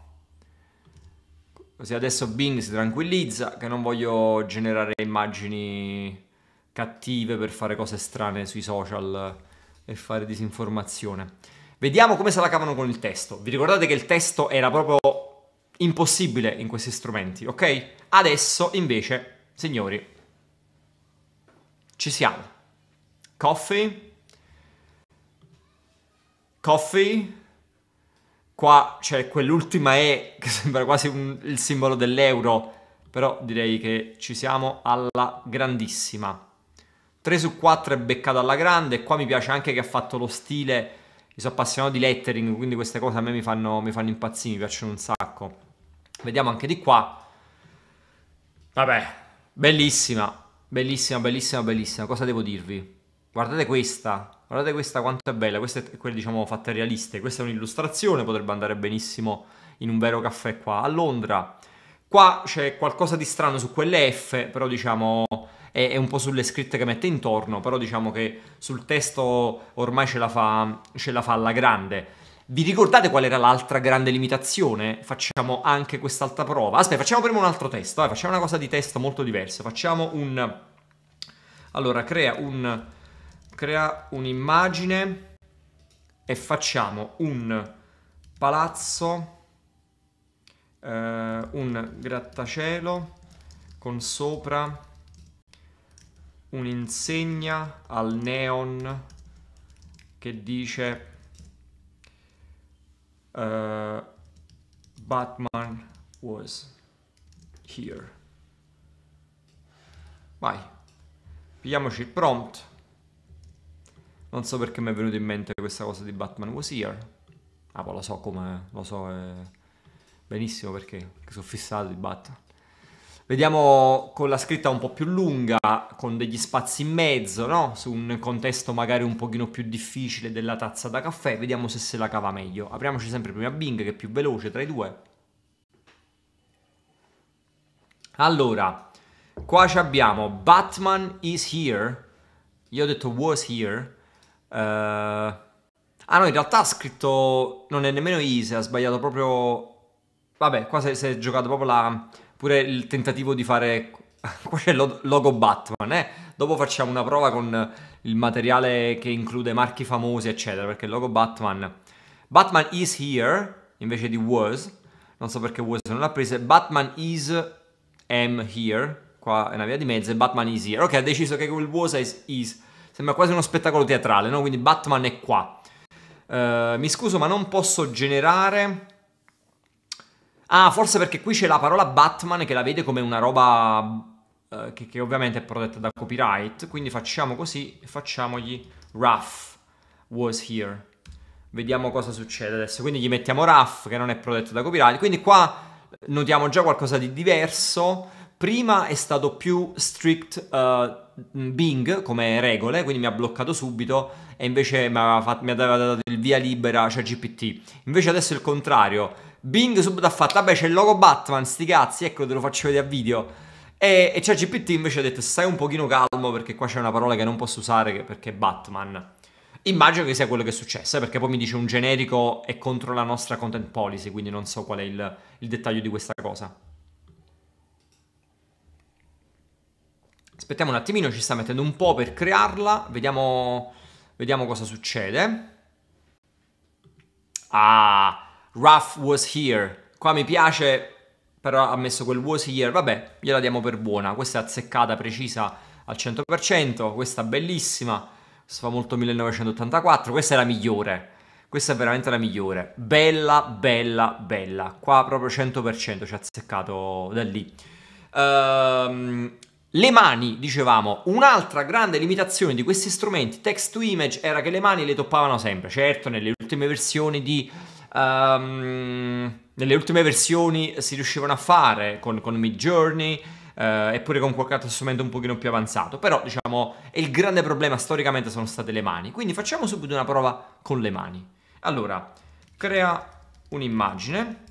A: Così adesso Bing si tranquillizza che non voglio generare immagini cattive per fare cose strane sui social e fare disinformazione. Vediamo come se la cavano con il testo. Vi ricordate che il testo era proprio impossibile in questi strumenti, ok? Adesso invece, signori, ci siamo. Coffee. Coffee. Qua c'è quell'ultima E che [laughs] sembra quasi un, il simbolo dell'euro, però direi che ci siamo alla grandissima. 3 su 4 è beccato alla grande, qua mi piace anche che ha fatto lo stile, mi sono appassionato di lettering, quindi queste cose a me mi fanno, mi fanno impazzire, mi piacciono un sacco. Vediamo anche di qua. Vabbè, bellissima. Bellissima, bellissima, bellissima. Cosa devo dirvi? Guardate questa, guardate questa quanto è bella. Queste è quelle diciamo fatte realiste. Questa è un'illustrazione, potrebbe andare benissimo in un vero caffè qua a Londra. Qua c'è qualcosa di strano su quelle F, però diciamo è, un po' sulle scritte che mette intorno, però diciamo che sul testo ormai ce la fa, ce la fa alla grande. Vi ricordate qual era l'altra grande limitazione? Facciamo anche quest'altra prova. Aspetta, facciamo prima un altro test. Vai, eh, facciamo una cosa di test molto diversa. Facciamo un... Allora, crea un... Crea un'immagine e facciamo un palazzo, eh, un grattacielo con sopra un'insegna al neon che dice uh, Batman was here. Vai, pigliamoci il prompt. Non so perché mi è venuto in mente questa cosa di Batman was here. Ah, poi lo so come, lo so eh, benissimo perché, perché sono fissato di Batman. Vediamo con la scritta un po' più lunga, con degli spazi in mezzo, no? Su un contesto magari un pochino più difficile della tazza da caffè, vediamo se se la cava meglio. Apriamoci sempre prima Bing che è più veloce tra i due. Allora, qua ci abbiamo Batman is here. Io ho detto was here. Uh... Ah no, in realtà ha scritto... non è nemmeno is, ha sbagliato proprio... Vabbè, qua si è, si è giocato proprio la Pure il tentativo di fare... [laughs] Qua c'è il logo Batman, eh? Dopo facciamo una prova con il materiale che include marchi famosi, eccetera, perché il logo Batman... Batman is here, invece di was. Non so perché was non l'ha presa. Batman is am here. Qua è una via di mezzo e Batman is here. Ok, ha deciso che quel was is, is. Sembra quasi uno spettacolo teatrale, no? Quindi Batman è qua. Uh, mi scuso, ma non posso generare Ah, forse perché qui c'è la parola Batman che la vede come una roba eh, che, che, ovviamente è protetta da copyright, quindi facciamo così e facciamogli Ruff was here. Vediamo cosa succede adesso. Quindi gli mettiamo Ruff che non è protetto da copyright, quindi qua notiamo già qualcosa di diverso. Prima è stato più strict uh, Bing come regole, quindi mi ha bloccato subito e invece mi aveva, fatto, mi aveva dato il via libera, cioè GPT. Invece adesso è il contrario Bing subito ha fatto, vabbè c'è il logo Batman, sti cazzi, ecco te lo faccio vedere a video. E, e c'è invece ha detto, stai un pochino calmo perché qua c'è una parola che non posso usare perché è Batman. Immagino che sia quello che è successo, eh, perché poi mi dice un generico è contro la nostra content policy, quindi non so qual è il, il dettaglio di questa cosa. Aspettiamo un attimino, ci sta mettendo un po' per crearla, vediamo, vediamo cosa succede. Ah, Ruff was here. Qua mi piace, però ha messo quel was here. Vabbè, gliela diamo per buona. Questa è azzeccata, precisa al 100%. Questa bellissima. Questa fa molto 1984. Questa è la migliore. Questa è veramente la migliore. Bella, bella, bella. Qua proprio 100% ci ha azzeccato da lì. Ehm, le mani, dicevamo, un'altra grande limitazione di questi strumenti text to image era che le mani le toppavano sempre. Certo, nelle ultime versioni di um, nelle ultime versioni si riuscivano a fare con, con Mid Journey eh, eppure con qualche altro strumento un pochino più avanzato. Però, diciamo, il grande problema storicamente sono state le mani. Quindi facciamo subito una prova con le mani. Allora, crea un'immagine.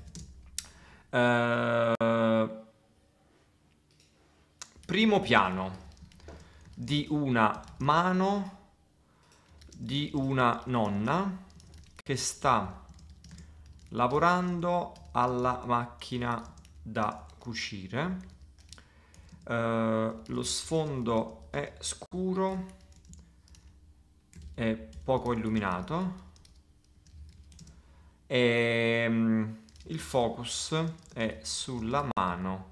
A: Eh, primo piano di una mano di una nonna che sta lavorando alla macchina da cucire eh, lo sfondo è scuro e poco illuminato e mm, il focus è sulla mano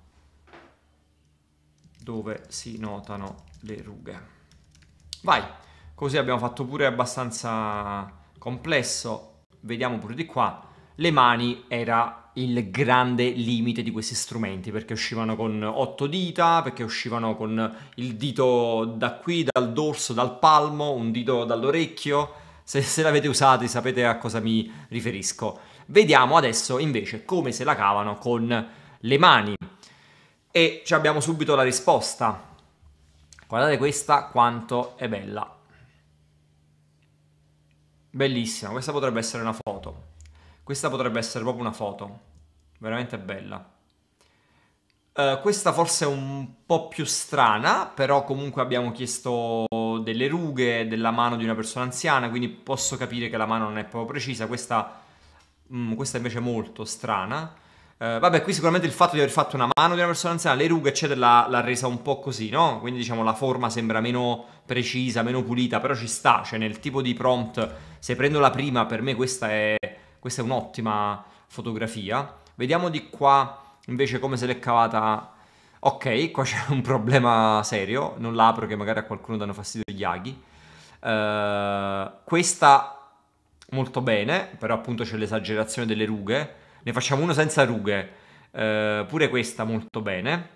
A: dove si notano le rughe vai così abbiamo fatto pure abbastanza complesso vediamo pure di qua le mani era il grande limite di questi strumenti perché uscivano con otto dita, perché uscivano con il dito da qui, dal dorso, dal palmo, un dito dall'orecchio. Se, se l'avete usato sapete a cosa mi riferisco. Vediamo adesso invece come se la cavano con le mani e ci abbiamo subito la risposta. Guardate questa quanto è bella. Bellissima, questa potrebbe essere una foto. Questa potrebbe essere proprio una foto, veramente bella. Uh, questa forse è un po' più strana, però comunque abbiamo chiesto delle rughe della mano di una persona anziana, quindi posso capire che la mano non è proprio precisa. Questa, mh, mm, questa invece è molto strana. Uh, vabbè, qui sicuramente il fatto di aver fatto una mano di una persona anziana, le rughe eccetera, l'ha, l'ha resa un po' così, no? Quindi diciamo la forma sembra meno precisa, meno pulita, però ci sta, cioè nel tipo di prompt, se prendo la prima, per me questa è questa è un'ottima fotografia. Vediamo di qua invece come se l'è cavata. Ok, qua c'è un problema serio, non l'apro che magari a qualcuno danno fastidio gli aghi. Uh, questa molto bene, però appunto c'è l'esagerazione delle rughe. Ne facciamo uno senza rughe. Uh, pure questa molto bene,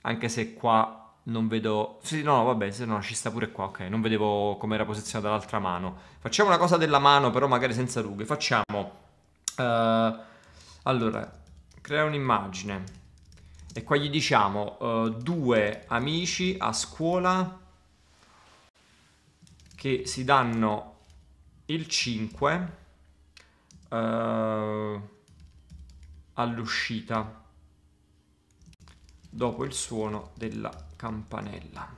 A: anche se qua non vedo... Sì, no, vabbè, se no ci sta pure qua, ok. Non vedevo come era posizionata l'altra mano. Facciamo una cosa della mano, però magari senza rughe. Facciamo... Uh, allora, crea un'immagine. E qua gli diciamo uh, due amici a scuola che si danno il 5 uh, eh, all'uscita dopo il suono della campanella.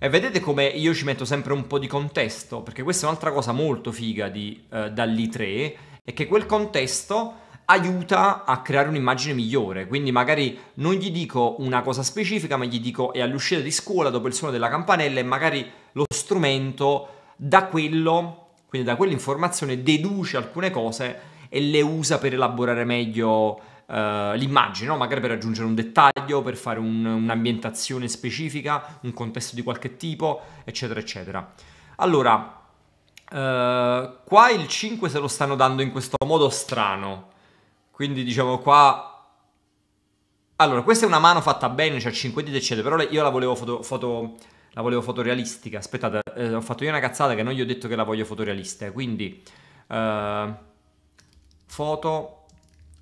A: E vedete come io ci metto sempre un po' di contesto, perché questa è un'altra cosa molto figa di eh, dall'I3, è che quel contesto aiuta a creare un'immagine migliore. Quindi magari non gli dico una cosa specifica, ma gli dico è all'uscita di scuola dopo il suono della campanella e magari lo strumento da quello, quindi da quell'informazione deduce alcune cose e le usa per elaborare meglio eh, l'immagine, no? magari per aggiungere un dettaglio, per fare un, un'ambientazione specifica, un contesto di qualche tipo, eccetera, eccetera. Allora, uh, qua il 5 se lo stanno dando in questo modo strano, quindi diciamo qua... Allora, questa è una mano fatta bene, cioè 5 dita, eccetera, però io la volevo foto... foto la volevo fotorealistica, aspettate, eh, ho fatto io una cazzata che non gli ho detto che la voglio fotorealista, quindi uh, foto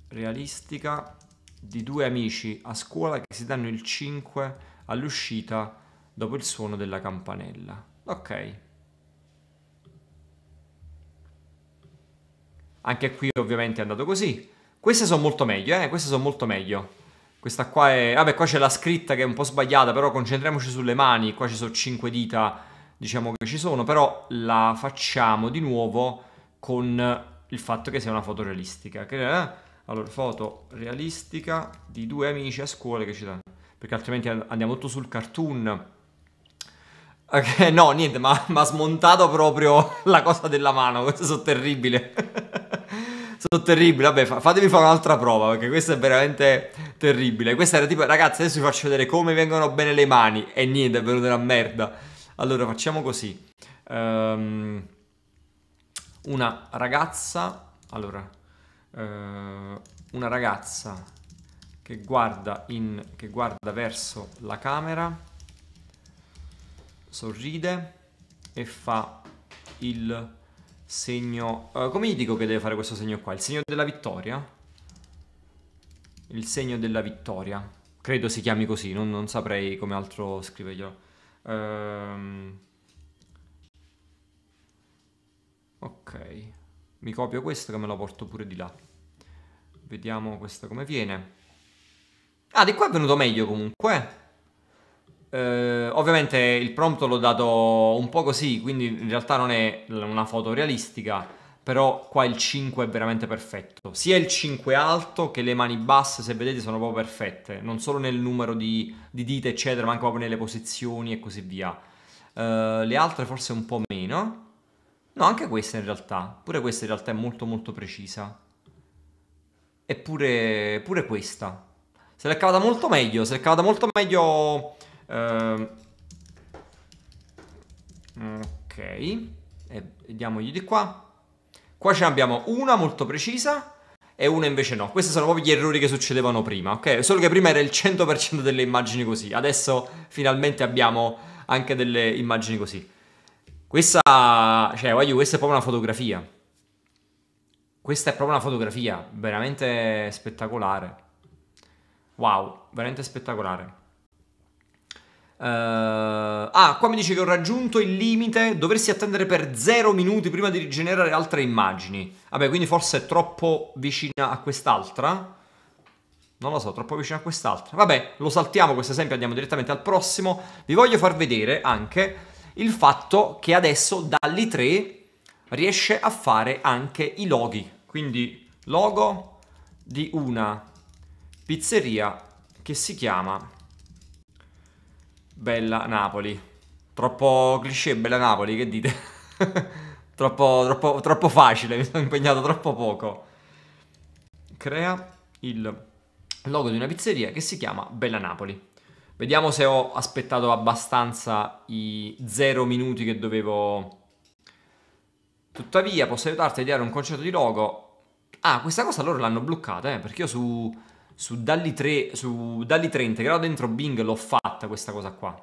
A: realistica di due amici a scuola che si danno il 5 all'uscita dopo il suono della campanella. Ok. Anche qui ovviamente è andato così. Queste sono molto meglio, eh? Queste sono molto meglio. Questa qua è... Vabbè, qua c'è la scritta che è un po' sbagliata, però concentriamoci sulle mani. Qua ci sono 5 dita, diciamo che ci sono, però la facciamo di nuovo con il fatto che sia una fotorealistica. Che... Eh, allora, foto realistica di due amici a scuola che ci danno, perché altrimenti andiamo tutto sul cartoon. Okay, no, niente, ma ha smontato proprio [laughs] la cosa della mano, questo sono terribile. [laughs] sono terribile, vabbè, fatemi fare un'altra prova, perché questo è veramente terribile. Questa era tipo, ragazzi, adesso vi faccio vedere come vengono bene le mani, e niente, è venuta una merda. Allora, facciamo così. Um, una ragazza, allora, eh, una ragazza che guarda, in, che guarda verso la camera, sorride e fa il segno... Eh, come gli dico che deve fare questo segno qua? Il segno della vittoria? Il segno della vittoria. Credo si chiami così, non, non saprei come altro scriverglielo. Ehm... Ok, mi copio questo che me lo porto pure di là. Vediamo questo come viene. Ah, di qua è venuto meglio comunque. Eh, eh ovviamente il prompt l'ho dato un po' così, quindi in realtà non è una foto realistica, però qua il 5 è veramente perfetto. Sia il 5 alto che le mani basse, se vedete, sono proprio perfette, non solo nel numero di, di dita, eccetera, ma anche proprio nelle posizioni e così via. Eh, le altre forse un po' meno. No, anche questa in realtà, pure questa in realtà è molto molto precisa. Eppure pure questa. Se l'è cavata molto meglio, se l'è cavata molto meglio... Eh, ok, e diamogli di qua. Qua ce ne abbiamo una molto precisa e una invece no. Questi sono proprio gli errori che succedevano prima, ok? Solo che prima era il 100% delle immagini così, adesso finalmente abbiamo anche delle immagini così. Questa, cioè, voglio, questa è proprio una fotografia. Questa è proprio una fotografia veramente spettacolare. Wow, veramente spettacolare. Uh, ah, qua mi dice che ho raggiunto il limite, doversi attendere per 0 minuti prima di rigenerare altre immagini. Vabbè, quindi forse è troppo vicina a quest'altra. Non lo so, troppo vicino a quest'altra. Vabbè, lo saltiamo questo esempio, andiamo direttamente al prossimo. Vi voglio far vedere anche il fatto che adesso dall'i3 riesce a fare anche i loghi quindi logo di una pizzeria che si chiama Bella Napoli. Troppo cliché Bella Napoli, che dite? [laughs] troppo, troppo, troppo facile, mi sono impegnato troppo poco. Crea il logo di una pizzeria che si chiama Bella Napoli. Vediamo se ho aspettato abbastanza i zero minuti che dovevo Tuttavia, posso aiutarti a ideare un concetto di logo Ah, questa cosa loro l'hanno bloccata, eh, perché io su, su Dalli 3, su Dalli 3 integrato dentro Bing l'ho fatta questa cosa qua.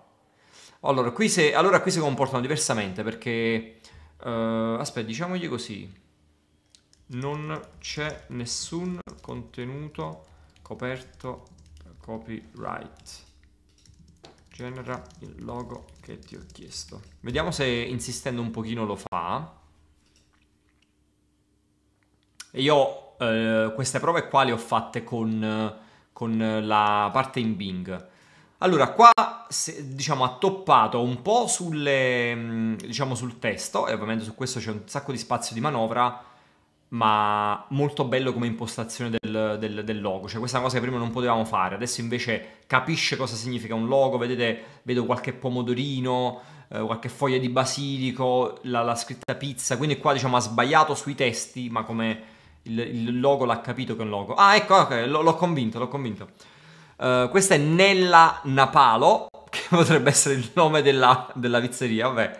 A: Allora qui, se, allora, qui si comportano diversamente perché... Uh, aspetta, diciamogli così. Non c'è nessun contenuto coperto copyright. Genera il logo che ti ho chiesto. Vediamo se insistendo un pochino lo fa. Io eh, queste prove qua le ho fatte con, con la parte in Bing. Allora, qua se, diciamo ha toppato un po' sulle, diciamo, sul testo, e ovviamente su questo c'è un sacco di spazio di manovra, ma molto bello come impostazione del, del, del, logo. Cioè, questa è una cosa che prima non potevamo fare, adesso invece capisce cosa significa un logo. Vedete, vedo qualche pomodorino, eh, qualche foglia di basilico, la, la, scritta pizza. Quindi qua diciamo ha sbagliato sui testi, ma come il, il logo l'ha capito che è un logo. Ah, ecco, ok, l- l'ho convinto, l'ho convinto. Uh, questa è Nella Napalo, [laughs] che potrebbe essere il nome della, della pizzeria, vabbè.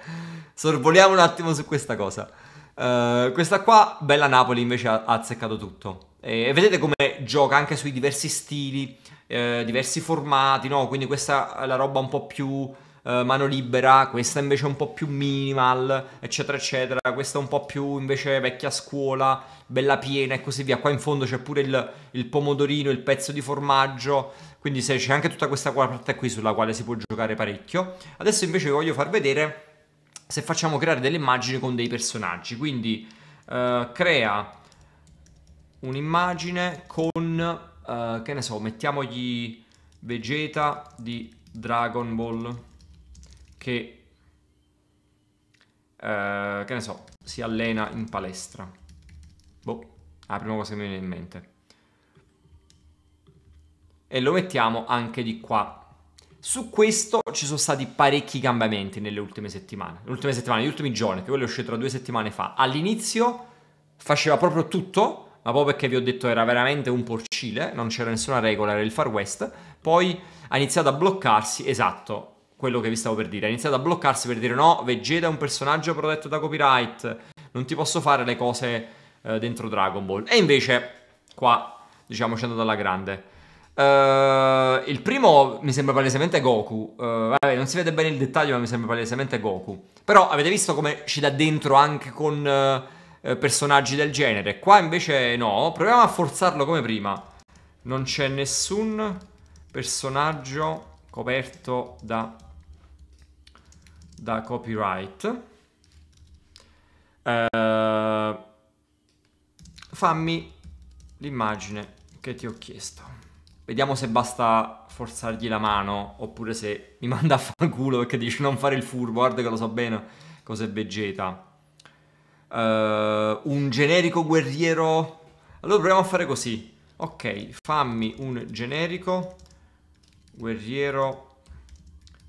A: Sorvoliamo un attimo su questa cosa. Uh, questa qua, Bella Napoli, invece ha, ha azzeccato tutto. E, e vedete come gioca anche sui diversi stili, eh, diversi formati, no? Quindi questa è la roba un po' più eh, mano libera, questa invece è un po' più minimal, eccetera, eccetera, questa è un po' più invece vecchia scuola, bella piena e così via. Qua in fondo c'è pure il, il pomodorino, il pezzo di formaggio, quindi se c'è anche tutta questa parte qui sulla quale si può giocare parecchio. Adesso invece vi voglio far vedere se facciamo creare delle immagini con dei personaggi, quindi eh, crea un'immagine con, eh, che ne so, mettiamogli Vegeta di Dragon Ball che, eh, che ne so, si allena in palestra. Boh, è la prima cosa che mi viene in mente. E lo mettiamo anche di qua. Su questo ci sono stati parecchi cambiamenti nelle ultime settimane. Le ultime settimane, gli ultimi giorni, che quello è uscito tra due settimane fa. All'inizio faceva proprio tutto, ma proprio perché vi ho detto era veramente un porcile, non c'era nessuna regola, era il Far West. Poi ha iniziato a bloccarsi, esatto, quello che vi stavo per dire. Ha iniziato a bloccarsi per dire no, Vegeta è un personaggio protetto da copyright, non ti posso fare le cose eh, dentro Dragon Ball. E invece qua, diciamo, c'è andato alla grande. Uh, il primo mi sembra palesemente Goku. Uh, vabbè, non si vede bene il dettaglio, ma mi sembra palesemente Goku. Però avete visto come ci dà dentro anche con uh, personaggi del genere. Qua invece no. Proviamo a forzarlo come prima. Non c'è nessun personaggio coperto da da copyright. Eh, fammi l'immagine che ti ho chiesto. Vediamo se basta forzargli la mano oppure se mi [laughs] manda a fanculo perché dice non fare il furbo, guarda che lo so bene cos'è Vegeta. Uh, un generico guerriero... Allora proviamo a fare così. Ok, fammi un generico guerriero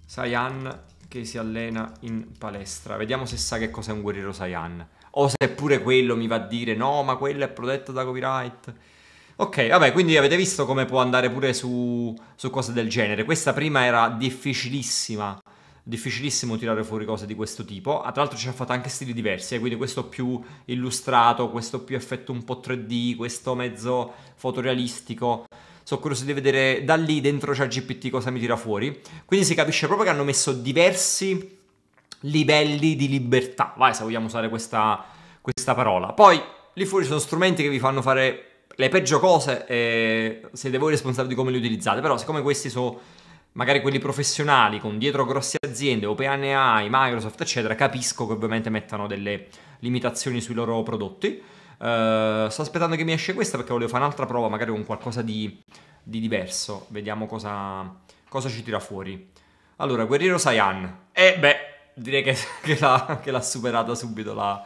A: Saiyan che si allena in palestra. Vediamo se sa che cos'è un guerriero Saiyan. O se pure quello mi va a dire no, ma quello è protetto da copyright. Ok, vabbè, quindi avete visto come può andare pure su, su cose del genere. Questa prima era difficilissima difficilissimo tirare fuori cose di questo tipo. Ah, tra l'altro ci ha fatto anche stili diversi, eh, quindi questo più illustrato, questo più effetto un po' 3D, questo mezzo fotorealistico sono curioso di vedere da lì dentro ChatGPT cosa mi tira fuori. Quindi si capisce proprio che hanno messo diversi livelli di libertà, vai se vogliamo usare questa, questa parola. Poi lì fuori ci sono strumenti che vi fanno fare le peggio cose e siete voi responsabili di come li utilizzate, però siccome questi sono magari quelli professionali con dietro grosse aziende, OpenAI, Microsoft, eccetera, capisco che ovviamente mettano delle limitazioni sui loro prodotti. Eh, sto aspettando che mi esce questa perché volevo fare un'altra prova, magari con qualcosa di, di diverso. Vediamo cosa, cosa, ci tira fuori. Allora, Guerriero Saiyan. E eh, beh, direi che, [laughs] che, l'ha, che l'ha, superata subito. L'ha,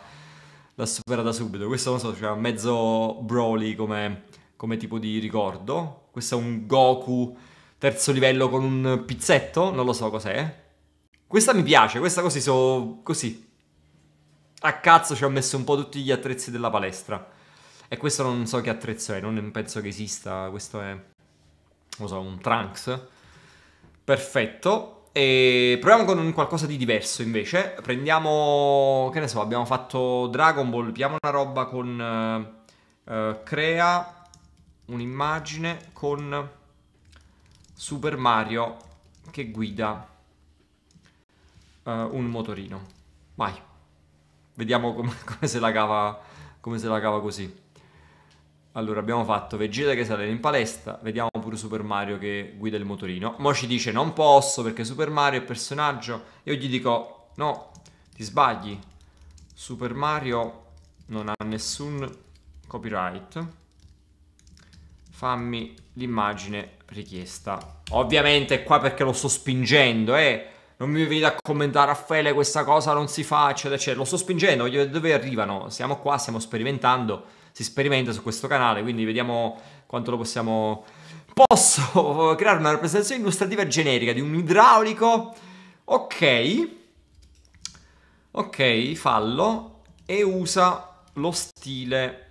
A: l'ha, superata subito. Questo non so, cioè mezzo Broly come, come tipo di ricordo. Questo è un Goku terzo livello con un pizzetto. Non lo so cos'è. Questa mi piace, questa così so. così a cazzo ci ho messo un po' tutti gli attrezzi della palestra. E questo non so che attrezzo è, non penso che esista, questo è, non so, un trunks. Perfetto. E proviamo con un qualcosa di diverso invece. Prendiamo, che ne so, abbiamo fatto Dragon Ball, abbiamo una roba con... Uh, crea un'immagine con Super Mario che guida uh, un motorino. Vai. Vediamo com- [laughs] come, se cava, come, se la cava, così. Allora, abbiamo fatto Vegeta che sale in palestra, vediamo pure Super Mario che guida il motorino. Mo ci dice non posso perché Super Mario è personaggio. Io gli dico no, ti sbagli. Super Mario non ha nessun copyright. Fammi l'immagine richiesta. Ovviamente qua perché lo sto spingendo, eh non mi venite a commentare Raffaele questa cosa non si fa, eccetera, eccetera. Lo sto spingendo, voglio vedere dove arrivano. Siamo qua, stiamo sperimentando, si sperimenta su questo canale, quindi vediamo quanto lo possiamo... Posso [laughs] creare una rappresentazione illustrativa generica di un idraulico? Ok. Ok, fallo. E usa lo stile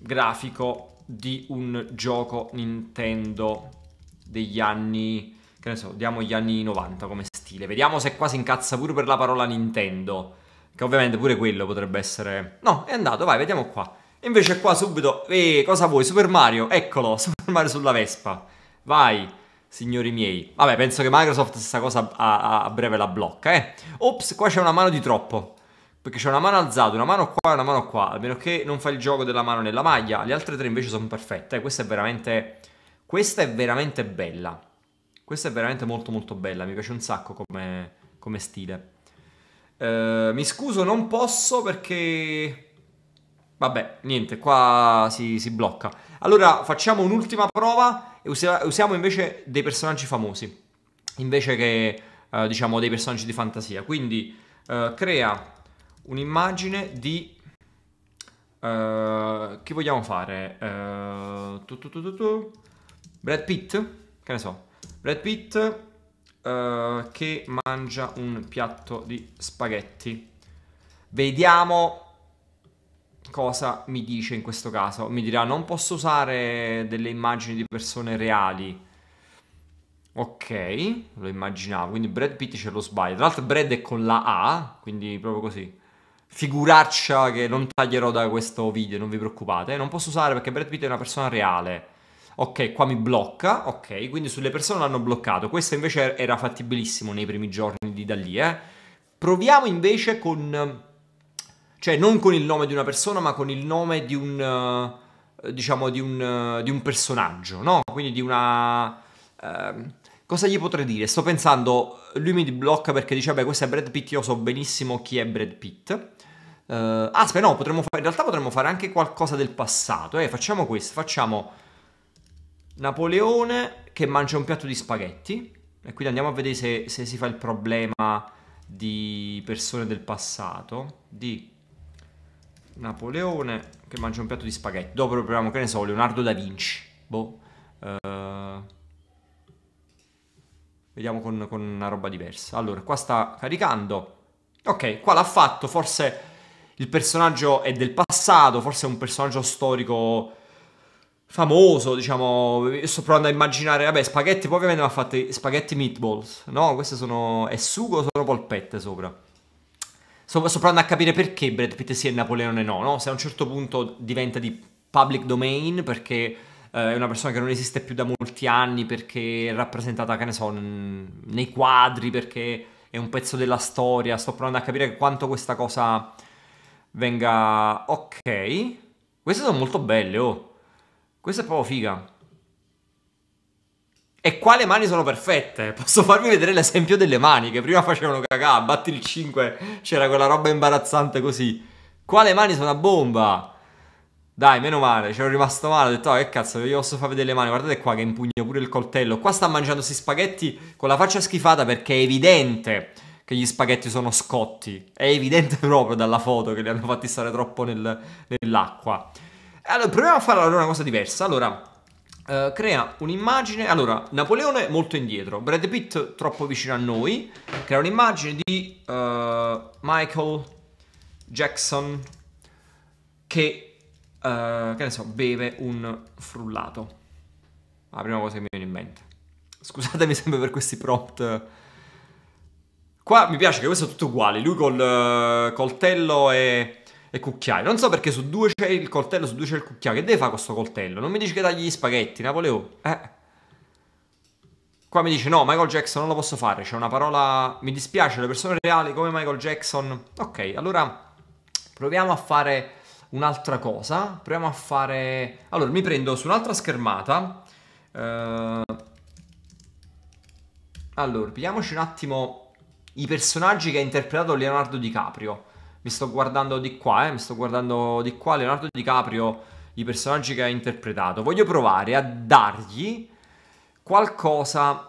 A: grafico di un gioco Nintendo degli anni che ne so, diamo gli anni 90 come stile. Vediamo se qua si incazza pure per la parola Nintendo. Che ovviamente pure quello potrebbe essere... No, è andato, vai, vediamo qua. invece qua subito... Eh, cosa vuoi? Super Mario? Eccolo, [laughs] Super Mario sulla Vespa. Vai, signori miei. Vabbè, penso che Microsoft questa cosa a, a, a breve la blocca, eh. Ops, qua c'è una mano di troppo. Perché c'è una mano alzata, una mano qua e una mano qua. Almeno che non fa il gioco della mano nella maglia. Le altre tre invece sono perfette. Questa è veramente... Questa è veramente bella. Questa è veramente molto molto bella, mi piace un sacco come, come stile. Eh, mi scuso, non posso perché... Vabbè, niente, qua si, si blocca. Allora facciamo un'ultima prova e usiamo, usiamo invece dei personaggi famosi, invece che eh, diciamo dei personaggi di fantasia. Quindi eh, crea un'immagine di... Eh, chi vogliamo fare? Eh, tu, tu, tu, Brad Pitt? Che ne so. Brad Pitt uh, che mangia un piatto di spaghetti. Vediamo cosa mi dice in questo caso. Mi dirà non posso usare delle immagini di persone reali. Ok, lo immaginavo, quindi Brad Pitt ce lo sbaglio. Tra l'altro Brad è con la A, quindi proprio così. Figuraccia che non taglierò da questo video, non vi preoccupate. Non posso usare perché Brad Pitt è una persona reale ok, qua mi blocca, ok, quindi sulle persone l'hanno bloccato. Questo invece era fattibilissimo nei primi giorni di da lì, eh. Proviamo invece con cioè non con il nome di una persona, ma con il nome di un eh, diciamo di un, eh, di un personaggio, no? Quindi di una eh, cosa gli potrei dire? Sto pensando, lui mi blocca perché dice, beh, questo è Brad Pitt, io so benissimo chi è Brad Pitt. Uh, aspetta, no, potremmo fare, in realtà potremmo fare anche qualcosa del passato. Eh, facciamo questo, facciamo Napoleone che mangia un piatto di spaghetti e quindi andiamo a vedere se, se si fa il problema di persone del passato di Napoleone che mangia un piatto di spaghetti. Dopo proviamo, che ne so, Leonardo da Vinci. Boh. Uh, vediamo con, con, una roba diversa. Allora, qua sta caricando. Ok, qua l'ha fatto. Forse il personaggio è del passato, forse è un personaggio storico famoso, diciamo, sto provando a immaginare, vabbè, spaghetti, poi ovviamente mi ha fatto spaghetti meatballs, no? Queste sono, è sugo, sono polpette sopra. Sto, sto provando a capire perché Brad Pitt sia napoleone no, no? Se a un certo punto diventa di public domain perché eh, è una persona che non esiste più da molti anni, perché è rappresentata, che ne so, nei quadri, perché è un pezzo della storia, sto provando a capire quanto questa cosa venga... Ok, queste sono molto belle, oh. Questa è proprio figa. E qua le mani sono perfette? [laughs] Posso farvi vedere l'esempio delle mani che prima facevano cagà, batti il 5, c'era quella roba imbarazzante così. Qua le mani sono una bomba? Dai, meno male, c'ero rimasto male, ho detto, oh, che cazzo, io posso far vedere le mani, guardate qua che impugna pure il coltello. Qua sta mangiando questi spaghetti con la faccia schifata perché è evidente che gli spaghetti sono scotti. È evidente [laughs] proprio dalla foto che li hanno fatti stare troppo nel, nell'acqua. Allora, proviamo a fare allora una cosa diversa. Allora, Uh, crea un'immagine. Allora, Napoleone molto indietro, Brad Pitt troppo vicino a noi. Crea un'immagine di uh, Michael Jackson che, uh, che ne so, beve un frullato. La prima cosa che mi viene in mente. Scusatemi sempre per questi prompt. Qua mi piace che questo è tutto uguale. Lui col coltello e e cucchiaio. Non so perché su due c'è il coltello, su due c'è il cucchiaio. Che deve fare questo coltello? Non mi dici che tagli gli spaghetti, Napoleone. Eh. Qua mi dice no, Michael Jackson non lo posso fare, c'è una parola... Mi dispiace, le persone reali come Michael Jackson... Ok, allora proviamo a fare un'altra cosa. Proviamo a fare... Allora, mi prendo su un'altra schermata. Uh... Allora, vediamoci un attimo i personaggi che ha interpretato Leonardo DiCaprio mi sto guardando di qua, eh, mi sto guardando di qua, Leonardo DiCaprio, i personaggi che ha interpretato, voglio provare a dargli qualcosa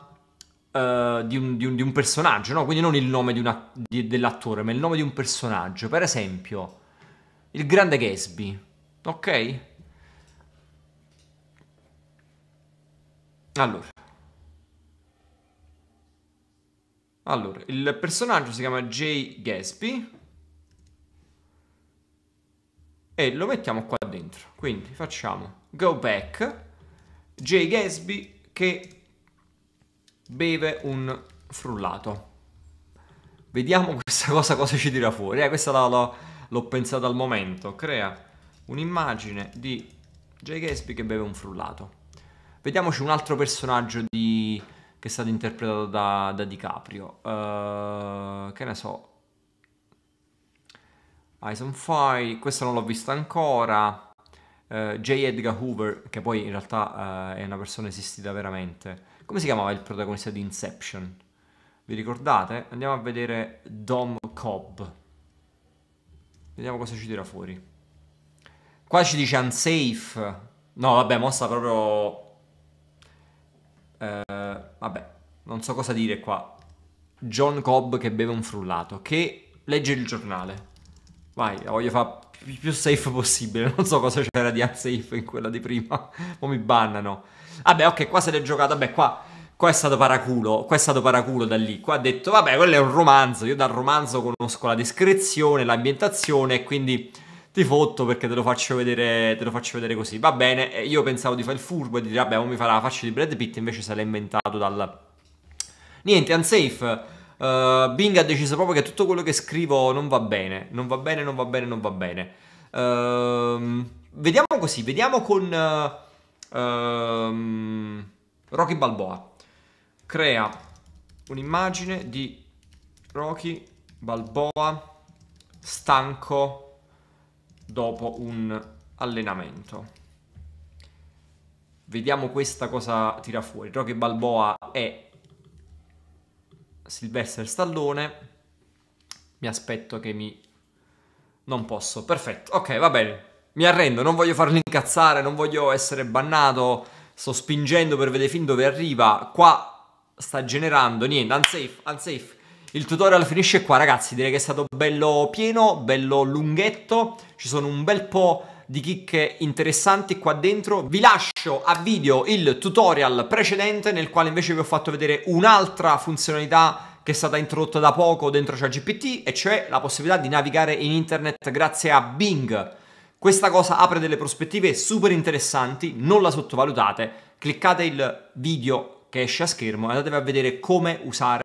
A: Uh, di, un, di, un, di, un, personaggio, no? quindi non il nome una, di, dell'attore, ma il nome di un personaggio. Per esempio, il grande Gatsby, ok? Allora. allora il personaggio si chiama Jay Gatsby e lo mettiamo qua dentro. Quindi facciamo go back, J Gatsby che beve un frullato. Vediamo [laughs] questa cosa cosa ci tira fuori. Eh, questa l'ho pensata al momento. Crea un'immagine di J Gatsby che beve un frullato. Vediamoci un altro personaggio di... che è stato interpretato da, da DiCaprio. Uh, che ne so, Eyes on Fire, questa non l'ho vista ancora. Uh, J. Edgar Hoover, che poi in realtà uh, è una persona esistita veramente. Come si chiamava il protagonista di Inception? Vi ricordate? Andiamo a vedere Dom Cobb. Vediamo cosa ci tira fuori. Qua ci dice unsafe. No, vabbè, mossa proprio... Uh, vabbè, non so cosa dire qua. John Cobb che beve un frullato, che legge il giornale. Vai, la voglio fare più, più safe possibile. [laughs] Non so cosa c'era di unsafe in quella di prima. o mi bannano. Vabbè, ok, qua se l'è giocata. Vabbè, qua, qua, è stato paraculo. Qua è stato paraculo da lì. Qua ha detto, vabbè, quello è un romanzo. Io dal romanzo conosco la descrizione, l'ambientazione quindi ti fotto perché te lo faccio vedere, te lo faccio vedere così. Va bene, io pensavo di fare il furbo e di dire, vabbè, mi farà la faccia di Brad Pitt. Invece se l'è inventato dal... Niente, unsafe Uh, Bing ha deciso proprio che tutto quello che scrivo non va bene, non va bene, non va bene, non va bene. Uh, vediamo così, vediamo con uh, Rocky Balboa. Crea un'immagine di Rocky Balboa stanco dopo un allenamento. Vediamo questa cosa tira fuori. Rocky Balboa è Sylvester Stallone. Mi aspetto che mi... Non posso, perfetto, ok, va bene. Mi arrendo, non voglio farlo incazzare, non voglio essere bannato. Sto spingendo per vedere fin dove arriva. Qua sta generando niente, unsafe, unsafe. Il tutorial finisce qua, ragazzi. Direi che è stato bello pieno, bello lunghetto. Ci sono un bel po' di chicche interessanti qua dentro. Vi lascio a video il tutorial precedente nel quale invece vi ho fatto vedere un'altra funzionalità che è stata introdotta da poco dentro ChatGPT e cioè la possibilità di navigare in internet grazie a Bing. Questa cosa apre delle prospettive super interessanti, non la sottovalutate. Cliccate il video che esce a schermo e andatevi a vedere come usare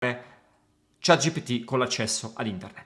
A: ChatGPT con l'accesso ad internet.